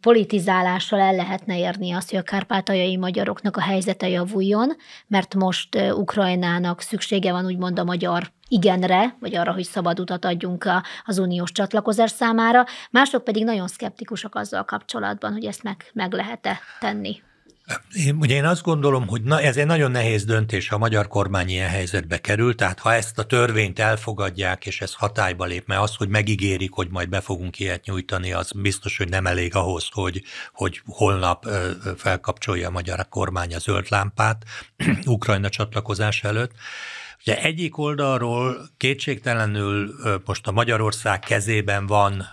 [SPEAKER 1] politizálással el lehetne érni azt, hogy a kárpátaljai magyaroknak a helyzete javuljon, mert most Ukrajnának szüksége van úgymond a magyar igenre, vagy arra, hogy szabad utat adjunk az uniós csatlakozás számára, mások pedig nagyon szkeptikusak azzal kapcsolatban, hogy ezt meg, meg lehet-e tenni.
[SPEAKER 2] Én, ugye én azt gondolom, hogy na, ez egy nagyon nehéz döntés, ha a magyar kormány ilyen helyzetbe kerül, tehát ha ezt a törvényt elfogadják, és ez hatályba lép, mert az, hogy megígérik, hogy majd be fogunk ilyet nyújtani, az biztos, hogy nem elég ahhoz, hogy, hogy holnap felkapcsolja a magyar kormány a zöld lámpát Ukrajna csatlakozás előtt. Ugye egyik oldalról kétségtelenül most a Magyarország kezében van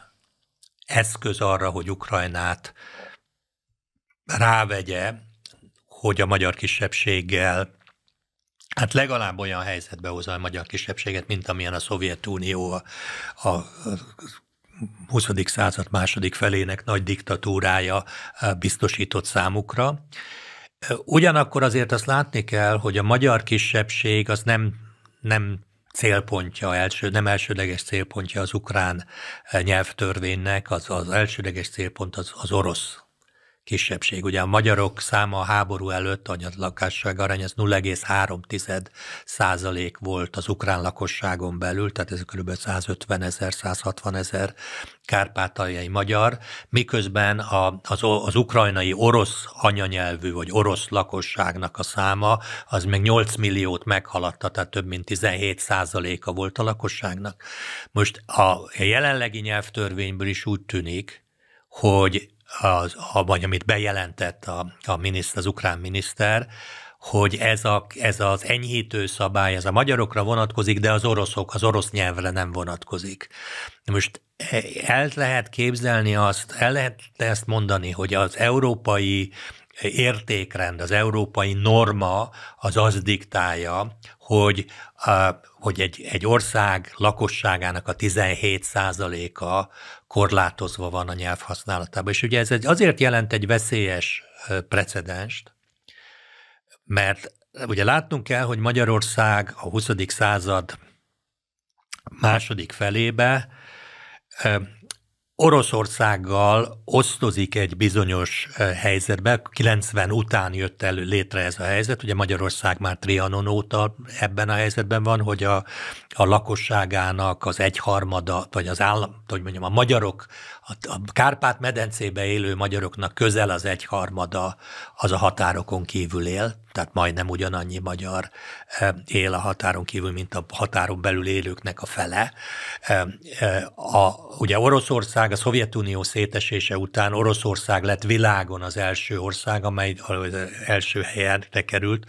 [SPEAKER 2] eszköz arra, hogy Ukrajnát rávegye, hogy a magyar kisebbséggel hát legalább olyan helyzetbe hozza a magyar kisebbséget, mint amilyen a Szovjetunió a, a 20. század második felének nagy diktatúrája eh, biztosított számukra. Eh, ugyanakkor azért azt látni kell, hogy a magyar kisebbség az nem, nem célpontja, első, nem elsődleges célpontja az ukrán eh, nyelvtörvénynek, az, az elsődleges célpont az, az orosz kisebbség. Ugye a magyarok száma a háború előtt, a lakosság arány, ez 0,3 százalék volt az ukrán lakosságon belül, tehát ez kb. 150 ezer, 160 ezer kárpátaljai magyar, miközben a, az, az ukrajnai orosz anyanyelvű vagy orosz lakosságnak a száma az meg 8 milliót meghaladta, tehát több mint 17 százaléka volt a lakosságnak. Most a jelenlegi nyelvtörvényből is úgy tűnik, hogy az, vagy amit bejelentett a, a miniszter, az ukrán miniszter, hogy ez, a, ez az enyhítő szabály, ez a magyarokra vonatkozik, de az oroszok, az orosz nyelvre nem vonatkozik. Most e, el lehet képzelni azt, el lehet ezt mondani, hogy az európai értékrend, az európai norma az az diktálja, hogy, hogy egy, egy ország lakosságának a 17 a korlátozva van a nyelv használatában. És ugye ez egy, azért jelent egy veszélyes precedenst, mert ugye látnunk kell, hogy Magyarország a 20. század második felébe Oroszországgal osztozik egy bizonyos eh, helyzetbe, 90 után jött el létre ez a helyzet, ugye Magyarország már Trianon óta ebben a helyzetben van, hogy a, a lakosságának az egyharmada, vagy az állam, hogy mondjam, a magyarok a, a Kárpát-medencébe élő magyaroknak közel az egyharmada az a határokon kívül él, tehát majdnem ugyanannyi magyar eh, él a határon kívül, mint a határon belül élőknek a fele. Eh, eh, a, ugye Oroszország, a Szovjetunió szétesése után Oroszország lett világon az első ország, amely az első helyen került,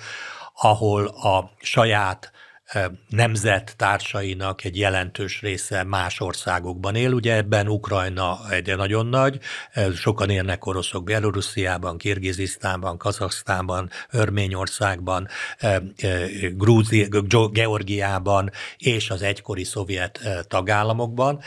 [SPEAKER 2] ahol a saját nemzet társainak egy jelentős része más országokban él. Ugye ebben Ukrajna egy nagyon nagy, sokan érnek oroszok Belorussziában, Kirgizisztánban, Kazaksztánban, Örményországban, Grúzi, Georgiában és az egykori szovjet tagállamokban,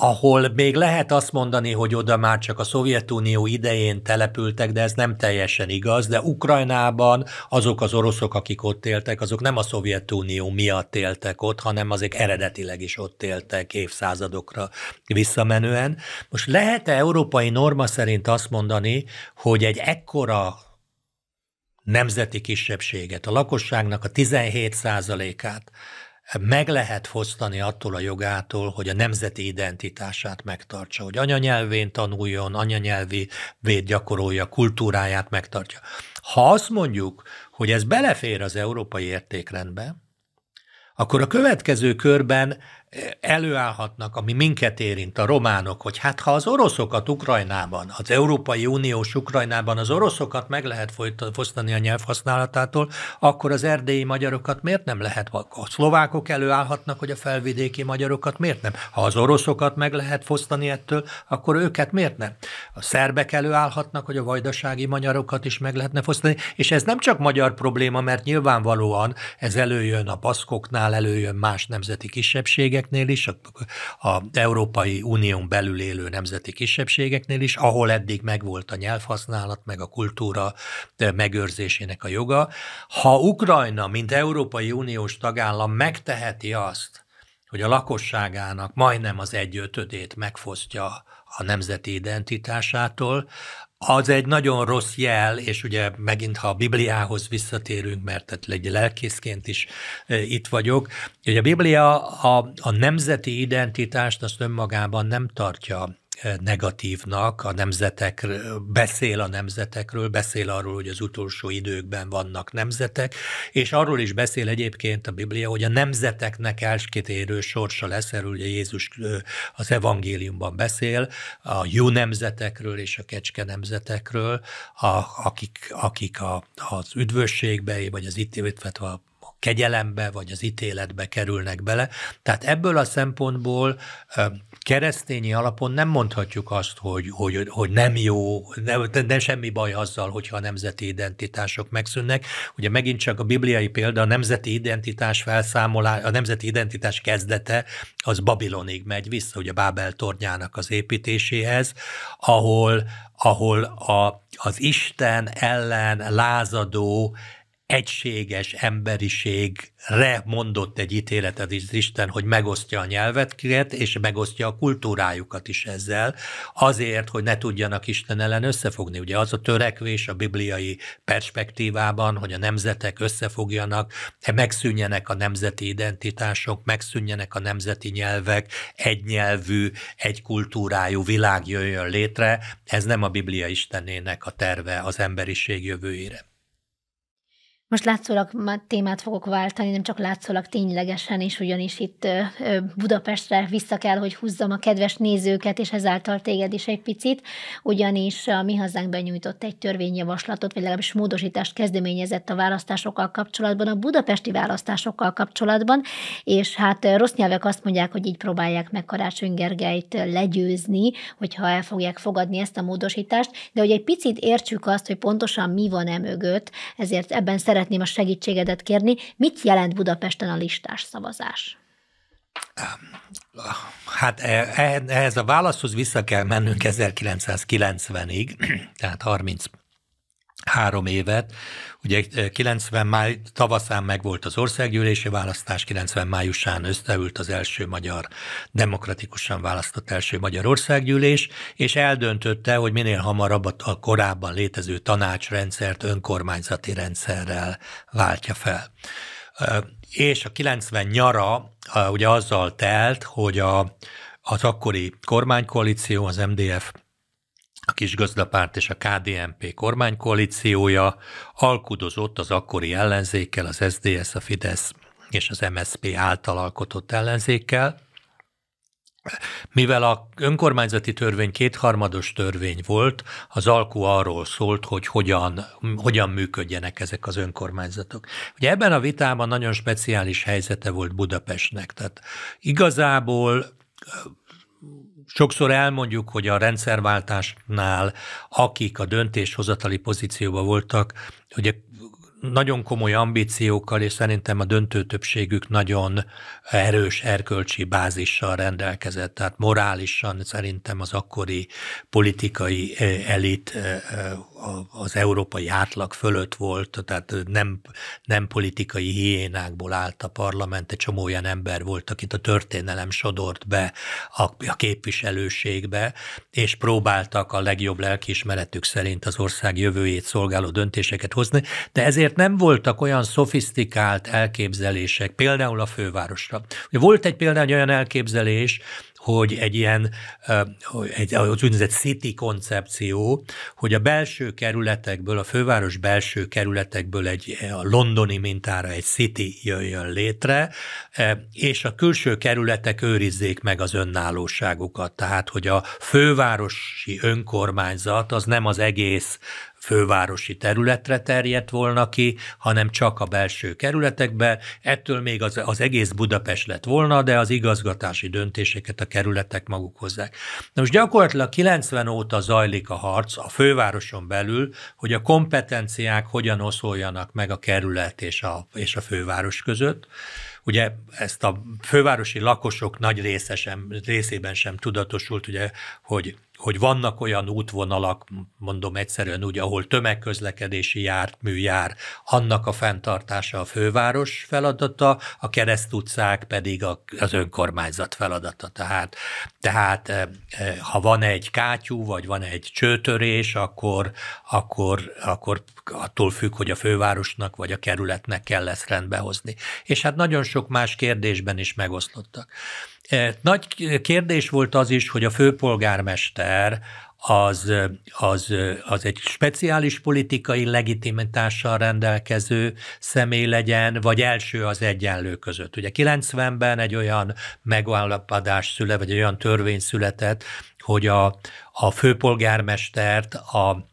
[SPEAKER 2] ahol még lehet azt mondani, hogy oda már csak a Szovjetunió idején települtek, de ez nem teljesen igaz, de Ukrajnában azok az oroszok, akik ott éltek, azok nem a Szovjetunió Szovjetunió miatt éltek ott, hanem azért eredetileg is ott éltek évszázadokra visszamenően. Most lehet-e európai norma szerint azt mondani, hogy egy ekkora nemzeti kisebbséget, a lakosságnak a 17 százalékát meg lehet fosztani attól a jogától, hogy a nemzeti identitását megtartsa, hogy anyanyelvén tanuljon, anyanyelvi véd gyakorolja, kultúráját megtartja. Ha azt mondjuk, hogy ez belefér az európai értékrendbe, akkor a következő körben előállhatnak, ami minket érint, a románok, hogy hát ha az oroszokat Ukrajnában, az Európai Uniós Ukrajnában az oroszokat meg lehet fosztani a nyelvhasználatától, akkor az erdélyi magyarokat miért nem lehet? A szlovákok előállhatnak, hogy a felvidéki magyarokat miért nem? Ha az oroszokat meg lehet fosztani ettől, akkor őket miért nem? A szerbek előállhatnak, hogy a vajdasági magyarokat is meg lehetne fosztani, és ez nem csak magyar probléma, mert nyilvánvalóan ez előjön a baszkoknál, előjön más nemzeti kisebbsége, kisebbségeknél is, a, a Európai Unión belül élő nemzeti kisebbségeknél is, ahol eddig megvolt a nyelvhasználat, meg a kultúra megőrzésének a joga. Ha Ukrajna, mint Európai Uniós tagállam megteheti azt, hogy a lakosságának majdnem az egyötödét megfosztja a nemzeti identitásától, az egy nagyon rossz jel, és ugye megint, ha a Bibliához visszatérünk, mert tehát egy lelkészként is e, itt vagyok, hogy a Biblia a, a nemzeti identitást azt önmagában nem tartja negatívnak, a nemzetek, beszél a nemzetekről, beszél arról, hogy az utolsó időkben vannak nemzetek, és arról is beszél egyébként a Biblia, hogy a nemzeteknek érő sorsa lesz, erről ugye Jézus az evangéliumban beszél, a jó nemzetekről és a kecske nemzetekről, a, akik, akik a, az üdvösségbe, vagy az itt, illetve a kegyelembe vagy az ítéletbe kerülnek bele. Tehát ebből a szempontból keresztényi alapon nem mondhatjuk azt, hogy, hogy, hogy nem jó, nem, de semmi baj azzal, hogyha a nemzeti identitások megszűnnek. Ugye megint csak a bibliai példa, a nemzeti identitás felszámolás, a nemzeti identitás kezdete az Babilonig megy vissza, ugye Bábel tornyának az építéséhez, ahol, ahol a, az Isten ellen lázadó egységes emberiségre mondott egy ítéletet az Isten, hogy megosztja a nyelvetket, és megosztja a kultúrájukat is ezzel, azért, hogy ne tudjanak Isten ellen összefogni. Ugye az a törekvés a bibliai perspektívában, hogy a nemzetek összefogjanak, megszűnjenek a nemzeti identitások, megszűnjenek a nemzeti nyelvek, egy nyelvű, egy kultúrájú világ jöjjön létre. Ez nem a Biblia Istenének a terve az emberiség jövőjére.
[SPEAKER 1] Most látszólag már témát fogok váltani, nem csak látszólag ténylegesen és ugyanis itt Budapestre vissza kell, hogy húzzam a kedves nézőket, és ezáltal téged is egy picit, ugyanis a Mi Hazánk benyújtott egy törvényjavaslatot, vagy legalábbis módosítást kezdeményezett a választásokkal kapcsolatban, a budapesti választásokkal kapcsolatban, és hát rossz nyelvek azt mondják, hogy így próbálják meg Karácsony Gergelyt legyőzni, hogyha el fogják fogadni ezt a módosítást, de hogy egy picit értsük azt, hogy pontosan mi van e mögött, ezért ebben szeretném szeretném a segítségedet kérni. Mit jelent Budapesten a listás szavazás?
[SPEAKER 2] Hát e, e, ehhez a válaszhoz vissza kell mennünk 1990-ig, tehát 30 három évet. Ugye 90 eh, máj, tavaszán megvolt az országgyűlési választás, 90 májusán összeült az első magyar, demokratikusan választott első magyar országgyűlés, és eldöntötte, hogy minél hamarabb a korábban létező tanácsrendszert önkormányzati rendszerrel váltja fel. Eh, és a 90 nyara eh, ugye azzal telt, hogy a, az akkori kormánykoalíció, az MDF a gazdapárt és a KDNP kormánykoalíciója alkudozott az akkori ellenzékkel, az SDS, a Fidesz és az MSP által alkotott ellenzékkel. Mivel a önkormányzati törvény kétharmados törvény volt, az alkú arról szólt, hogy hogyan, hogyan működjenek ezek az önkormányzatok. Ugye ebben a vitában nagyon speciális helyzete volt Budapestnek. Tehát igazából Sokszor elmondjuk, hogy a rendszerváltásnál, akik a döntéshozatali pozícióban voltak, ugye nagyon komoly ambíciókkal, és szerintem a döntő többségük nagyon erős erkölcsi bázissal rendelkezett, tehát morálisan szerintem az akkori politikai eh, elit eh, eh, az európai átlag fölött volt, tehát nem, nem politikai hiénákból állt a parlament, egy csomó olyan ember volt, akit a történelem sodort be a képviselőségbe, és próbáltak a legjobb lelkiismeretük szerint az ország jövőjét szolgáló döntéseket hozni, de ezért azért nem voltak olyan szofisztikált elképzelések, például a fővárosra. Volt egy például olyan elképzelés, hogy egy ilyen egy, az úgynevezett city koncepció, hogy a belső kerületekből, a főváros belső kerületekből egy a londoni mintára egy city jöjjön létre, és a külső kerületek őrizzék meg az önállóságukat. Tehát, hogy a fővárosi önkormányzat az nem az egész fővárosi területre terjedt volna ki, hanem csak a belső kerületekbe. Ettől még az, az egész Budapest lett volna, de az igazgatási döntéseket a kerületek maguk hozzák. Na most gyakorlatilag 90 óta zajlik a harc a fővároson belül, hogy a kompetenciák hogyan oszoljanak meg a kerület és a, és a főváros között. Ugye ezt a fővárosi lakosok nagy sem, részében sem tudatosult, ugye, hogy hogy vannak olyan útvonalak, mondom egyszerűen úgy, ahol tömegközlekedési jártmű jár, annak a fenntartása a főváros feladata, a keresztutcák pedig az önkormányzat feladata. Tehát, tehát e, e, ha van egy kátyú, vagy van egy csőtörés, akkor, akkor, akkor attól függ, hogy a fővárosnak vagy a kerületnek kell lesz rendbehozni. És hát nagyon sok más kérdésben is megoszlottak. Nagy kérdés volt az is, hogy a főpolgármester az, az, az egy speciális politikai legitimitással rendelkező személy legyen, vagy első az egyenlő között. Ugye 90-ben egy olyan megállapodás szület, vagy olyan törvény született, hogy a, a főpolgármestert a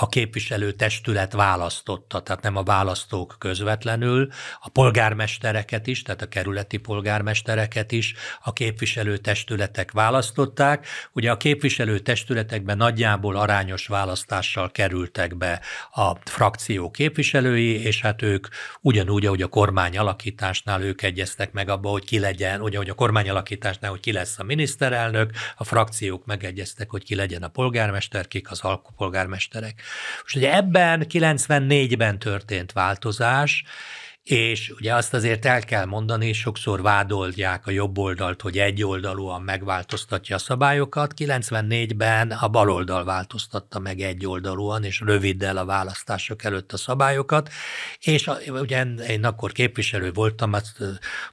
[SPEAKER 2] a képviselő testület választotta, tehát nem a választók közvetlenül, a polgármestereket is, tehát a kerületi polgármestereket is a képviselő testületek választották. Ugye a képviselő testületekben nagyjából arányos választással kerültek be a frakció képviselői, és hát ők ugyanúgy, ahogy a kormány alakításnál ők egyeztek meg abba, hogy ki legyen, ugye, ahogy a kormány alakításnál, hogy ki lesz a miniszterelnök, a frakciók megegyeztek, hogy ki legyen a polgármester, kik az alkupolgármesterek. Most ugye ebben 94-ben történt változás, és ugye azt azért el kell mondani, sokszor vádolják a jobb oldalt, hogy egyoldalúan megváltoztatja a szabályokat. 94-ben a baloldal változtatta meg egyoldalúan, és röviddel a választások előtt a szabályokat, és a, ugye én akkor képviselő voltam, azt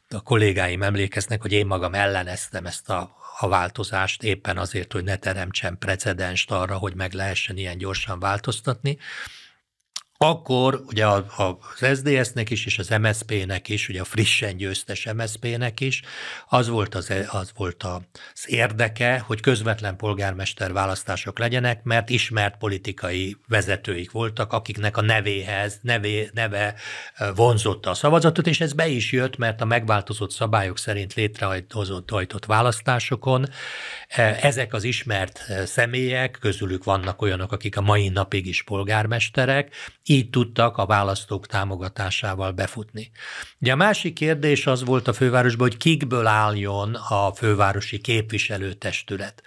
[SPEAKER 2] a kollégáim emlékeznek, hogy én magam elleneztem ezt a a változást éppen azért, hogy ne teremtsen precedenst arra, hogy meg lehessen ilyen gyorsan változtatni, akkor ugye az SZDSZ-nek is, és az MSZP-nek is, ugye a frissen győztes MSZP-nek is, az volt az, az volt az érdeke, hogy közvetlen polgármester választások legyenek, mert ismert politikai vezetőik voltak, akiknek a nevéhez, nevé, neve eh, vonzotta a szavazatot, és ez be is jött, mert a megváltozott szabályok szerint létrehajtott választásokon E, ezek az ismert e, személyek, közülük vannak olyanok, akik a mai napig is polgármesterek, így tudtak a választók támogatásával befutni. Ugye a másik kérdés az volt a fővárosban, hogy kikből álljon a fővárosi képviselőtestület.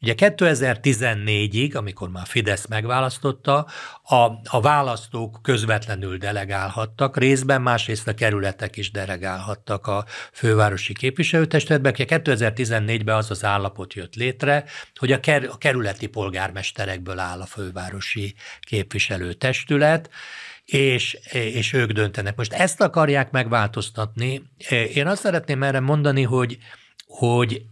[SPEAKER 2] Ugye 2014-ig, amikor már Fidesz megválasztotta, a, a választók közvetlenül delegálhattak, részben másrészt a kerületek is delegálhattak a fővárosi képviselőtestületbe. 2014-ben az az állapot jött létre, hogy a, ker, a kerületi polgármesterekből áll a fővárosi képviselőtestület, és, és ők döntenek. Most ezt akarják megváltoztatni. Én azt szeretném erre mondani, hogy, hogy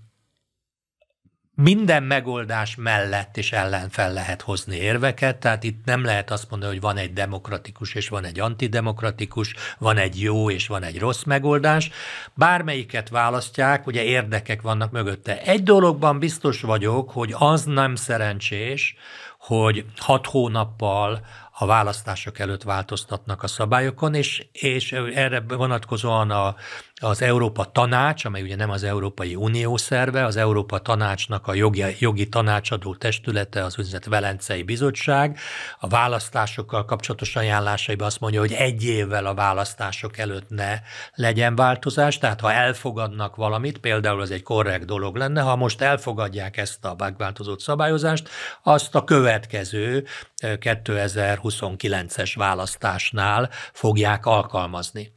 [SPEAKER 2] minden megoldás mellett és ellen fel lehet hozni érveket, tehát itt nem lehet azt mondani, hogy van egy demokratikus és van egy antidemokratikus, van egy jó és van egy rossz megoldás. Bármelyiket választják, ugye érdekek vannak mögötte. Egy dologban biztos vagyok, hogy az nem szerencsés, hogy hat hónappal a választások előtt változtatnak a szabályokon, és, és erre vonatkozóan a az Európa Tanács, amely ugye nem az Európai Unió szerve, az Európa Tanácsnak a jogi, jogi tanácsadó testülete, az úgynevezett Velencei Bizottság, a választásokkal kapcsolatos ajánlásaiban azt mondja, hogy egy évvel a választások előtt ne legyen változás, tehát ha elfogadnak valamit, például az egy korrekt dolog lenne, ha most elfogadják ezt a megváltozott szabályozást, azt a következő 2029-es eh, választásnál fogják alkalmazni.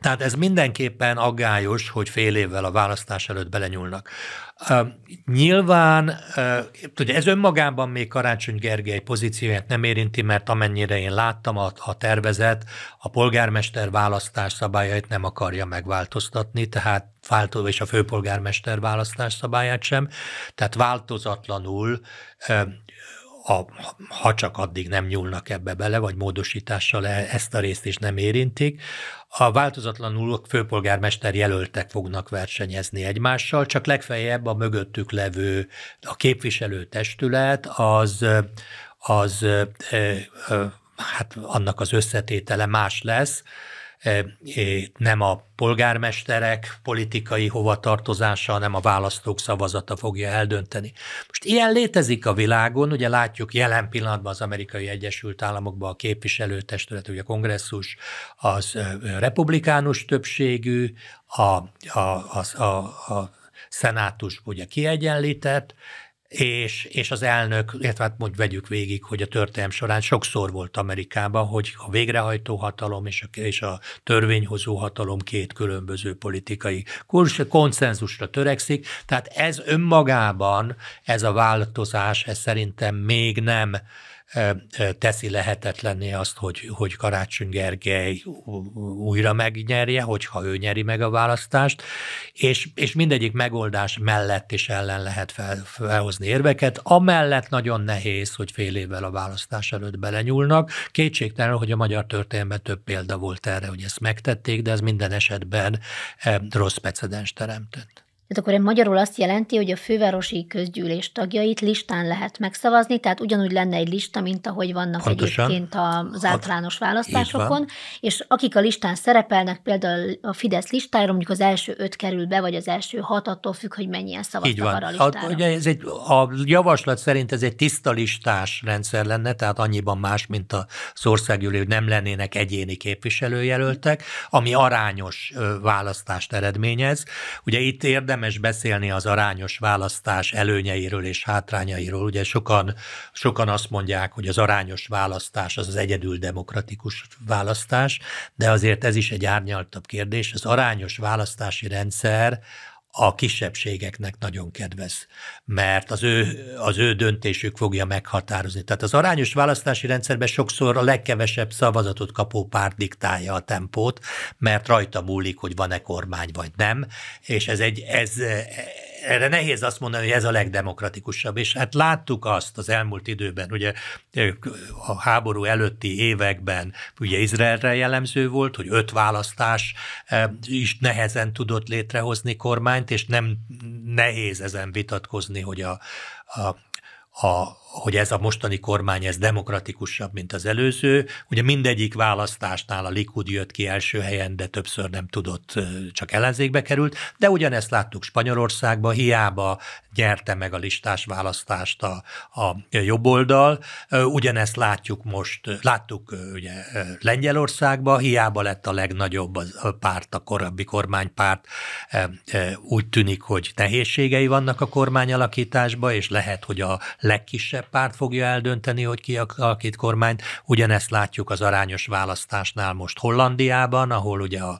[SPEAKER 2] Tehát ez mindenképpen aggályos, hogy fél évvel a választás előtt belenyúlnak. Uh, nyilván, uh, ugye ez önmagában még Karácsony Gergely pozícióját nem érinti, mert amennyire én láttam a, a tervezet, a polgármester választás szabályait nem akarja megváltoztatni, tehát váltó és a főpolgármester választás szabályát sem, tehát változatlanul uh, a ha csak addig nem nyúlnak ebbe bele, vagy módosítással e, ezt a részt is nem érintik. A változatlanul főpolgármester jelöltek fognak versenyezni egymással, csak legfeljebb a mögöttük levő, a képviselő testület az, az hát annak az összetétele más lesz, E, e, nem a polgármesterek politikai hovatartozása, hanem a választók szavazata fogja eldönteni. Most ilyen létezik a világon, ugye látjuk jelen pillanatban az amerikai Egyesült Államokban a képviselőtestület, ugye a kongresszus az republikánus többségű, a, a, a, a, a szenátus ugye kiegyenlített, és, és az elnök, illetve hát mondjuk vegyük végig, hogy a történelm során sokszor volt Amerikában, hogy a végrehajtó hatalom és a, és a törvényhozó hatalom két különböző politikai kurs, konszenzusra törekszik, tehát ez önmagában, ez a változás, ez szerintem még nem teszi lehetetlenné azt, hogy, hogy Karácsony Gergely újra megnyerje, hogyha ő nyeri meg a választást, és, és mindegyik megoldás mellett is ellen lehet fel, felhozni érveket, amellett nagyon nehéz, hogy fél évvel a választás előtt belenyúlnak. Kétségtelen, hogy a magyar történelemben több példa volt erre, hogy ezt megtették, de ez minden esetben rossz precedens teremtett.
[SPEAKER 1] Tehát akkor magyarul azt jelenti, hogy a fővárosi közgyűlés tagjait listán lehet megszavazni, tehát ugyanúgy lenne egy lista, mint ahogy vannak Pontosan. egyébként az általános választásokon, és akik a listán szerepelnek, például a Fidesz listájára, mondjuk az első öt kerül be, vagy az első hat, attól függ, hogy mennyien szavaznak Így van. arra a listára. A, ugye ez
[SPEAKER 2] egy, a javaslat szerint ez egy tiszta listás rendszer lenne, tehát annyiban más, mint az országgyűlő, hogy nem lennének egyéni képviselőjelöltek, ami arányos választást eredményez. Ugye itt érdem érdemes beszélni az arányos választás előnyeiről és hátrányairól. Ugye sokan, sokan azt mondják, hogy az arányos választás az az egyedül demokratikus választás, de azért ez is egy árnyaltabb kérdés. Az arányos választási rendszer a kisebbségeknek nagyon kedvez, mert az ő, az ő döntésük fogja meghatározni. Tehát az arányos választási rendszerben sokszor a legkevesebb szavazatot kapó párt diktálja a tempót, mert rajta múlik, hogy van-e kormány vagy nem, és ez egy, ez, erre nehéz azt mondani, hogy ez a legdemokratikusabb, és hát láttuk azt az elmúlt időben, ugye a háború előtti években, ugye Izraelre jellemző volt, hogy öt választás is nehezen tudott létrehozni kormányt, és nem nehéz ezen vitatkozni, hogy a, a a, hogy ez a mostani kormány, ez demokratikusabb, mint az előző. Ugye mindegyik választásnál a Likud jött ki első helyen, de többször nem tudott, csak ellenzékbe került, de ugyanezt láttuk Spanyolországban, hiába nyerte meg a listás választást a, a oldal. ugyanezt látjuk most, láttuk ugye Lengyelországban, hiába lett a legnagyobb a párt, a korábbi kormánypárt, úgy tűnik, hogy nehézségei vannak a kormányalakításban, és lehet, hogy a legkisebb kisebb párt fogja eldönteni, hogy ki alakít kormányt. Ugyanezt látjuk az arányos választásnál most Hollandiában, ahol ugye a,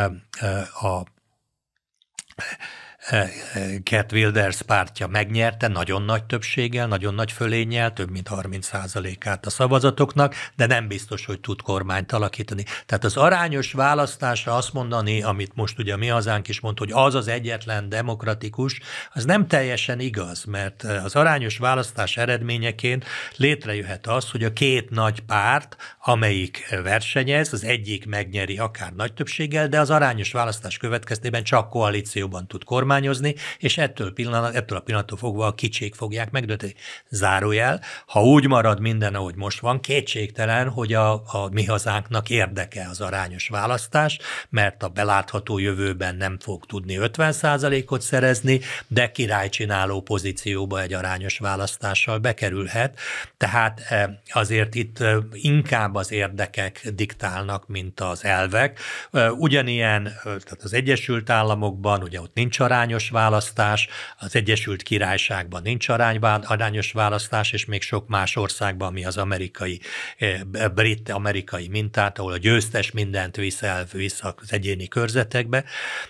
[SPEAKER 2] a, a Eh, eh, Cat Wilders pártja megnyerte nagyon nagy többséggel, nagyon nagy fölényel, több mint 30%-át a szavazatoknak, de nem biztos, hogy tud kormányt alakítani. Tehát az arányos választásra azt mondani, amit most ugye mi hazánk is mond, hogy az az egyetlen demokratikus, az nem teljesen igaz, mert eh, az arányos választás eredményeként létrejöhet az, hogy a két nagy párt, amelyik versenyez, az egyik megnyeri akár nagy többséggel, de az arányos választás következtében csak koalícióban tud kormány kormányozni, és ettől, pillanat, ettől a pillanattól fogva a kicsik fogják megdönteni. Zárójel, ha úgy marad minden, ahogy most van, kétségtelen, hogy a, a mi hazánknak érdeke az arányos választás, mert a belátható jövőben nem fog tudni 50%-ot szerezni, de királycsináló pozícióba egy arányos választással bekerülhet. Tehát eh, azért itt eh, inkább az érdekek diktálnak, mint az elvek. Eh, ugyanilyen, tehát az Egyesült Államokban, ugye ott nincs arány, arányos választás, az Egyesült Királyságban nincs arányos választás, és még sok más országban, ami az amerikai, eh, brit-amerikai mintát, ahol a győztes mindent visz el visz az egyéni körzetekbe.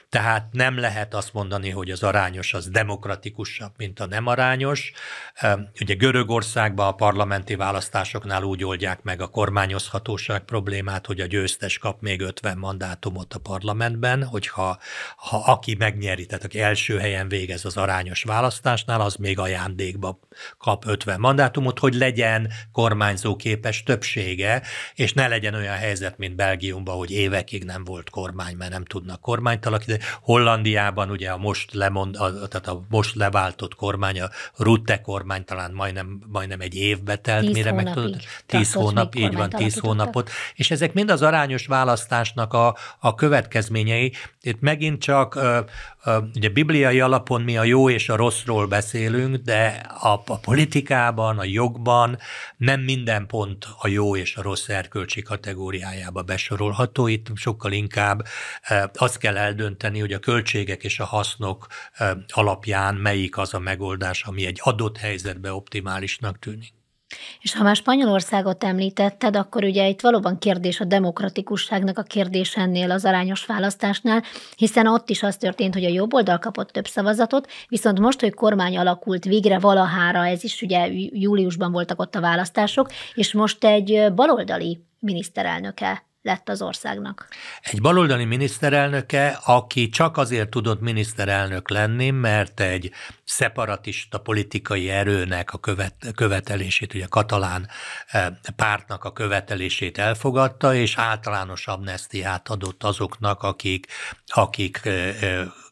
[SPEAKER 2] Tehát nem lehet azt mondani, hogy az arányos az demokratikusabb, mint a nem arányos. Ugye Görögországban a parlamenti választásoknál úgy oldják meg a kormányozhatóság problémát, hogy a győztes kap még 50 mandátumot a parlamentben, hogyha ha aki megnyeri, tehát aki első helyen végez az arányos választásnál, az még ajándékba kap 50 mandátumot, hogy legyen kormányzóképes többsége, és ne legyen olyan helyzet, mint Belgiumban, hogy évekig nem volt kormány, mert nem tudnak kormányt alakítani. Hollandiában ugye a most, lemond, a, tehát a most leváltott kormány, a Rutte kormány talán majdnem, majdnem egy évbe telt, mire meg tudod? Tíz hónap, így van, tíz hónapot. És ezek mind az arányos választásnak a, a következményei. Itt megint csak, ugye bibliai alapon mi a jó és a rosszról beszélünk, de a, a politikában, a jogban nem minden pont a jó és a rossz erkölcsi kategóriájába besorolható. Itt sokkal inkább e, azt kell eldönteni, hogy a költségek és a hasznok e, alapján melyik az a megoldás, ami egy adott helyzetbe optimálisnak tűnik.
[SPEAKER 1] És ha már Spanyolországot említetted, akkor ugye itt valóban kérdés a demokratikusságnak a kérdésennél az arányos választásnál, hiszen ott is az történt, hogy a jobb oldal kapott több szavazatot, viszont most, hogy kormány alakult végre valahára, ez is ugye júliusban voltak ott a választások, és most egy baloldali miniszterelnöke lett az országnak.
[SPEAKER 2] Egy baloldali miniszterelnöke, aki csak azért tudott miniszterelnök lenni, mert egy szeparatista politikai erőnek a követ, követelését, ugye a katalán eh, pártnak a követelését elfogadta, és általános amnestiát adott azoknak, akik, akik akiket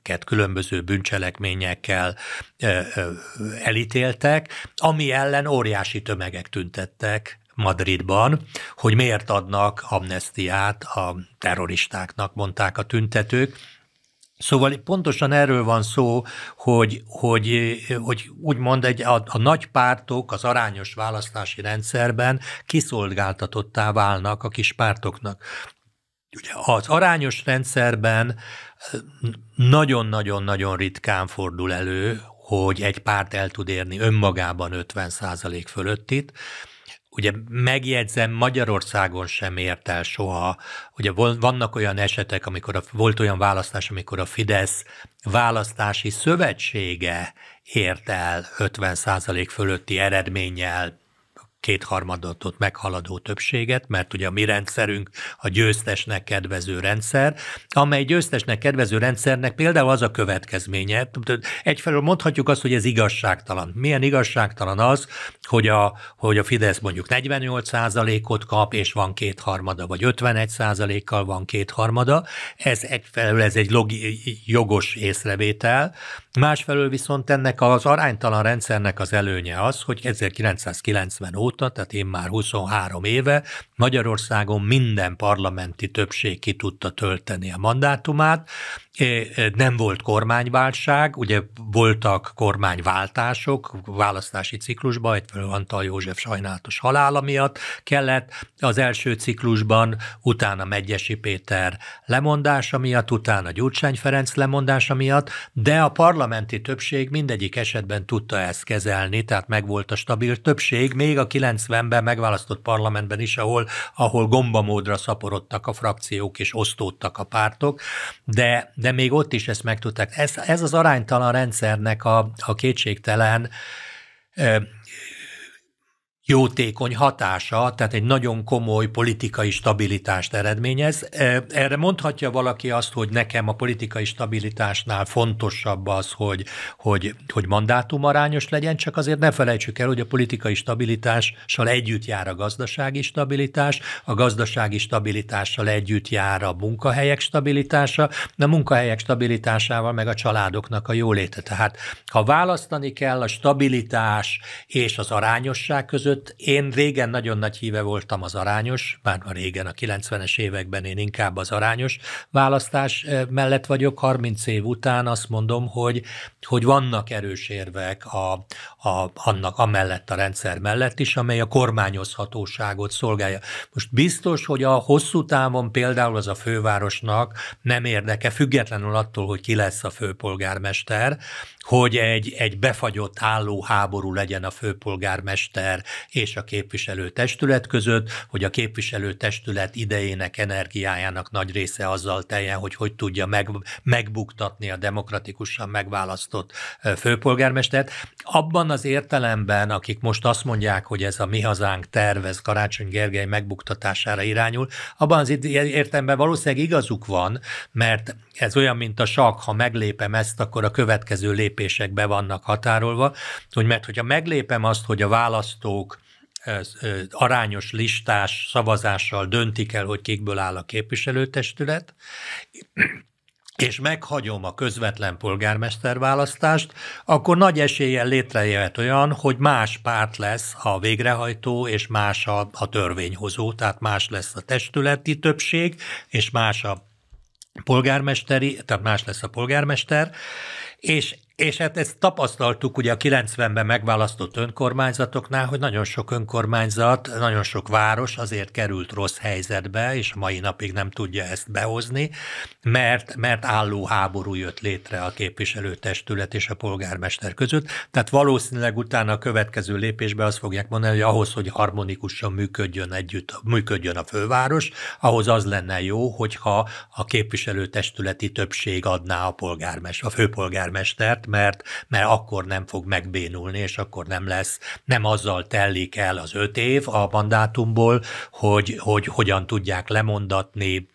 [SPEAKER 2] eh, eh, különböző bűncselekményekkel elítéltek, ami ellen óriási tömegek tüntettek Madridban, hogy miért adnak amnestiát a terroristáknak, mondták a tüntetők. Szóval pontosan erről van szó, hogy, hogy, hogy úgymond egy, a, a nagy pártok az arányos választási rendszerben kiszolgáltatottá válnak a kis pártoknak. Ugye az arányos rendszerben eh, nagyon-nagyon-nagyon ritkán fordul elő, hogy egy párt el tud érni önmagában 50 százalék fölöttit, ugye megjegyzem, Magyarországon sem ért el soha. Ugye vannak olyan esetek, amikor a, volt olyan választás, amikor a Fidesz választási szövetsége ért el 50 fölötti eredménnyel kétharmadatot meghaladó többséget, mert ugye a mi rendszerünk a győztesnek kedvező rendszer, amely győztesnek kedvező rendszernek például az a következménye, egyfelől mondhatjuk azt, hogy ez igazságtalan. Milyen igazságtalan az, hogy a, hogy a Fidesz mondjuk 48%-ot kap, és van kétharmada, vagy 51%-kal van kétharmada. Ez egyfelől ez egy logi, jogos észrevétel, Másfelől viszont ennek az aránytalan rendszernek az előnye az, hogy 1990 óta, tehát én már 23 éve, Magyarországon minden parlamenti többség ki tudta tölteni a mandátumát, nem volt kormányválság, ugye voltak kormányváltások választási ciklusban, egyfelől Antal József sajnálatos halála miatt kellett az első ciklusban, utána Megyesi Péter lemondása miatt, utána Gyurcsány Ferenc lemondása miatt, de a parlamenti többség mindegyik esetben tudta ezt kezelni, tehát megvolt a stabil többség, még a 90-ben megválasztott parlamentben is, ahol, ahol gombamódra szaporodtak a frakciók és osztódtak a pártok, de de még ott is ezt megtudták Ez, ez az aránytalan rendszernek a, a kétségtelen jótékony hatása, tehát egy nagyon komoly politikai stabilitást eredményez. E, erre mondhatja valaki azt, hogy nekem a politikai stabilitásnál fontosabb az, hogy, hogy, hogy mandátum arányos legyen, csak azért ne felejtsük el, hogy a politikai stabilitással együtt jár a gazdasági stabilitás, a gazdasági stabilitással együtt jár a munkahelyek stabilitása, a munkahelyek stabilitásával meg a családoknak a jóléte. Tehát ha választani kell a stabilitás és az arányosság között, között. Én régen nagyon nagy híve voltam az arányos, már régen a 90-es években én inkább az arányos választás eh, mellett vagyok. 30 év után azt mondom, hogy, hogy vannak erős érvek a, a, annak amellett a rendszer mellett is, amely a kormányozhatóságot szolgálja. Most biztos, hogy a hosszú távon például az a fővárosnak nem érdeke, függetlenül attól, hogy ki lesz a főpolgármester, hogy egy, egy befagyott álló háború legyen a főpolgármester és a képviselő testület között, hogy a képviselő testület idejének, energiájának nagy része azzal teljen, hogy hogy tudja meg, megbuktatni a demokratikusan megválasztott főpolgármestert. Abban az értelemben, akik most azt mondják, hogy ez a mi hazánk tervez Karácsony Gergely megbuktatására irányul, abban az értelemben valószínűleg igazuk van, mert ez olyan, mint a sak, ha meglépem ezt, akkor a következő lép lépések be vannak határolva, hogy mert hogyha meglépem azt, hogy a választók arányos listás szavazással döntik el, hogy kikből áll a képviselőtestület, és meghagyom a közvetlen polgármester választást, akkor nagy eséllyel létrejöhet olyan, hogy más párt lesz a végrehajtó, és más a, a törvényhozó, tehát más lesz a testületi többség, és más a polgármesteri, tehát más lesz a polgármester, és és hát ezt tapasztaltuk ugye a 90-ben megválasztott önkormányzatoknál, hogy nagyon sok önkormányzat, nagyon sok város azért került rossz helyzetbe, és a mai napig nem tudja ezt behozni, mert, mert álló háború jött létre a képviselőtestület és a polgármester között. Tehát valószínűleg utána a következő lépésben azt fogják mondani, hogy ahhoz, hogy harmonikusan működjön együtt, működjön a főváros, ahhoz az lenne jó, hogyha a képviselőtestületi többség adná a polgármester, a főpolgármestert, azért, mert, mert akkor nem fog megbénulni, és akkor nem lesz, nem azzal tellik el az öt év a mandátumból, hogy, hogy hogyan tudják lemondatni,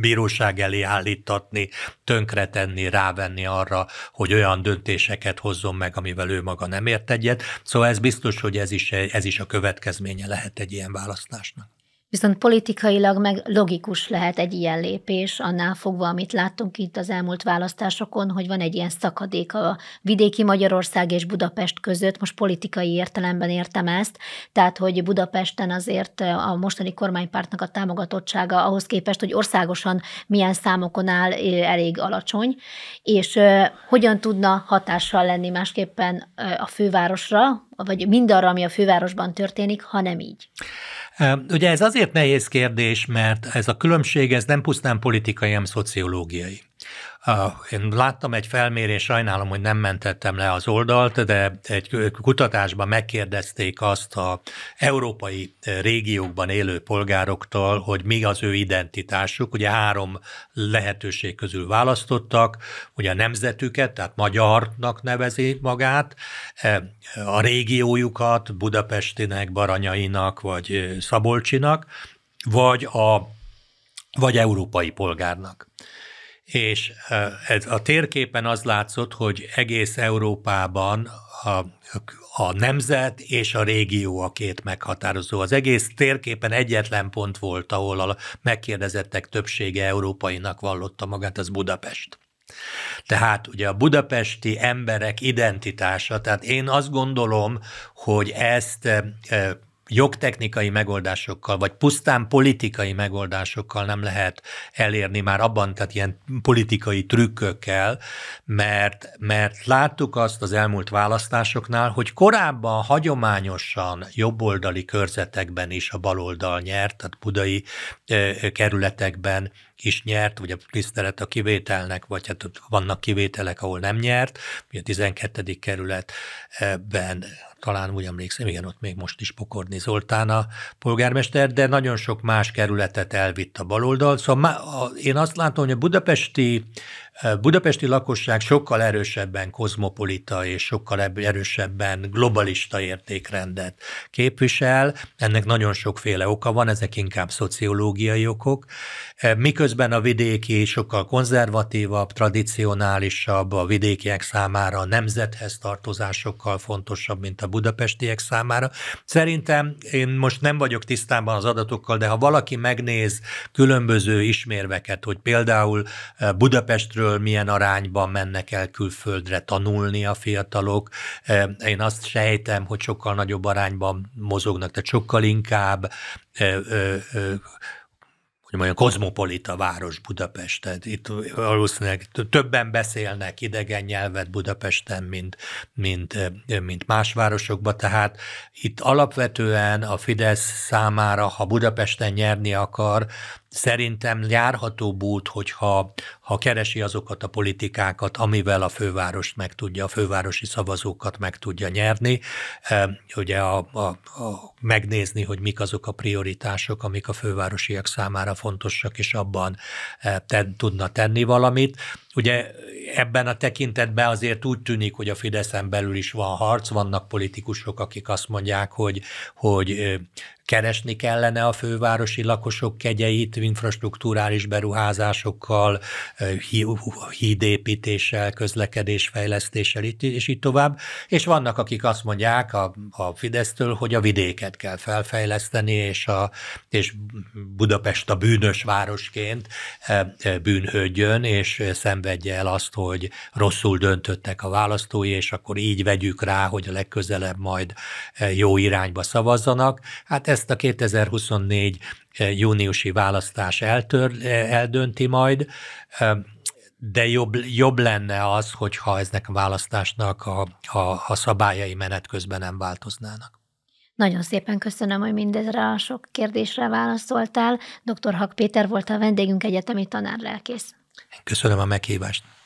[SPEAKER 2] bíróság elé állítatni, tönkretenni, rávenni arra, hogy olyan döntéseket hozzon meg, amivel ő maga nem ért egyet. Szóval ez biztos, hogy ez is, ez is a következménye lehet egy ilyen választásnak.
[SPEAKER 1] Viszont politikailag meg logikus lehet egy ilyen lépés, annál fogva, amit láttunk itt az elmúlt választásokon, hogy van egy ilyen szakadék a vidéki Magyarország és Budapest között, most politikai értelemben értem ezt, tehát hogy Budapesten azért eh, a mostani kormánypártnak a támogatottsága ahhoz képest, hogy országosan milyen számokon áll, eh, elég alacsony, és eh, hogyan tudna hatással lenni másképpen a fővárosra, vagy mindarra, ami a fővárosban történik, ha nem így?
[SPEAKER 2] Ugye ez azért nehéz kérdés, mert ez a különbség ez nem pusztán politikai, hanem szociológiai. Én láttam egy felmérés, sajnálom, hogy nem mentettem le az oldalt, de egy kutatásban megkérdezték azt a európai e, régiókban élő polgároktól, hogy mi az ő identitásuk. Ugye három lehetőség közül választottak, ugye a nemzetüket, tehát magyarnak nevezi magát, e, a régiójukat, budapestinek, baranyainak vagy e, szabolcsinak, vagy a vagy európai polgárnak és ez a térképen az látszott, hogy egész Európában a, a nemzet és a régió a két meghatározó. Az egész térképen egyetlen pont volt, ahol a megkérdezettek többsége európainak vallotta magát, az Budapest. Tehát ugye a budapesti emberek identitása, tehát én azt gondolom, hogy ezt jogtechnikai megoldásokkal, vagy pusztán politikai megoldásokkal nem lehet elérni már abban, tehát ilyen politikai trükkökkel, mert, mert láttuk azt az elmúlt választásoknál, hogy korábban hagyományosan jobboldali körzetekben is a baloldal nyert, tehát budai eh, kerületekben is nyert, a tisztelet a kivételnek, vagy hát vannak kivételek, ahol nem nyert, ugye a 12. kerületben talán úgy emlékszem, igen, ott még most is Pokorni Zoltán a polgármester, de nagyon sok más kerületet elvitt a baloldal. Szóval én azt látom, hogy a budapesti budapesti lakosság sokkal erősebben kozmopolita és sokkal erősebben globalista értékrendet képvisel. Ennek nagyon sokféle oka van, ezek inkább szociológiai okok. E, miközben a vidéki sokkal konzervatívabb, tradicionálisabb, a vidékiek számára a nemzethez tartozás sokkal fontosabb, mint a budapestiek számára. Szerintem én most nem vagyok tisztában az adatokkal, de ha valaki megnéz különböző ismérveket, hogy például e, Budapestről erről milyen arányban mennek el külföldre tanulni a fiatalok. Én azt sejtem, hogy sokkal nagyobb arányban mozognak, tehát sokkal inkább hogy mondjam, kozmopolita város Budapest. Tehát itt valószínűleg többen beszélnek idegen nyelvet Budapesten, mint, mint, mint más városokban, tehát itt alapvetően a Fidesz számára, ha Budapesten nyerni akar, szerintem járható út, hogyha ha keresi azokat a politikákat, amivel a fővárost meg tudja, a fővárosi szavazókat meg tudja nyerni, ugye a, a, a, megnézni, hogy mik azok a prioritások, amik a fővárosiak számára fontosak, és abban te, tudna tenni valamit Ugye ebben a tekintetben azért úgy tűnik, hogy a Fideszen belül is van harc, vannak politikusok, akik azt mondják, hogy, hogy keresni kellene a fővárosi lakosok kegyeit infrastruktúrális beruházásokkal, hídépítéssel, közlekedésfejlesztéssel, és így tovább. És vannak, akik azt mondják a, a Fidesztől, hogy a vidéket kell felfejleszteni, és, a, és Budapest a bűnös városként bűnhődjön, és szembe szenvedje el azt, hogy rosszul döntöttek a választói, és akkor így vegyük rá, hogy a legközelebb majd e, jó irányba szavazzanak. Hát ezt a 2024 e, júniusi választás eltör, e, eldönti majd, de jobb, jobb lenne az, hogyha eznek a választásnak a, a, a szabályai menet közben nem változnának.
[SPEAKER 1] Nagyon szépen köszönöm, hogy mindezre a sok kérdésre válaszoltál. Dr. Hak Péter volt a vendégünk, egyetemi tanár lelkész.
[SPEAKER 2] Köszönöm a meghívást.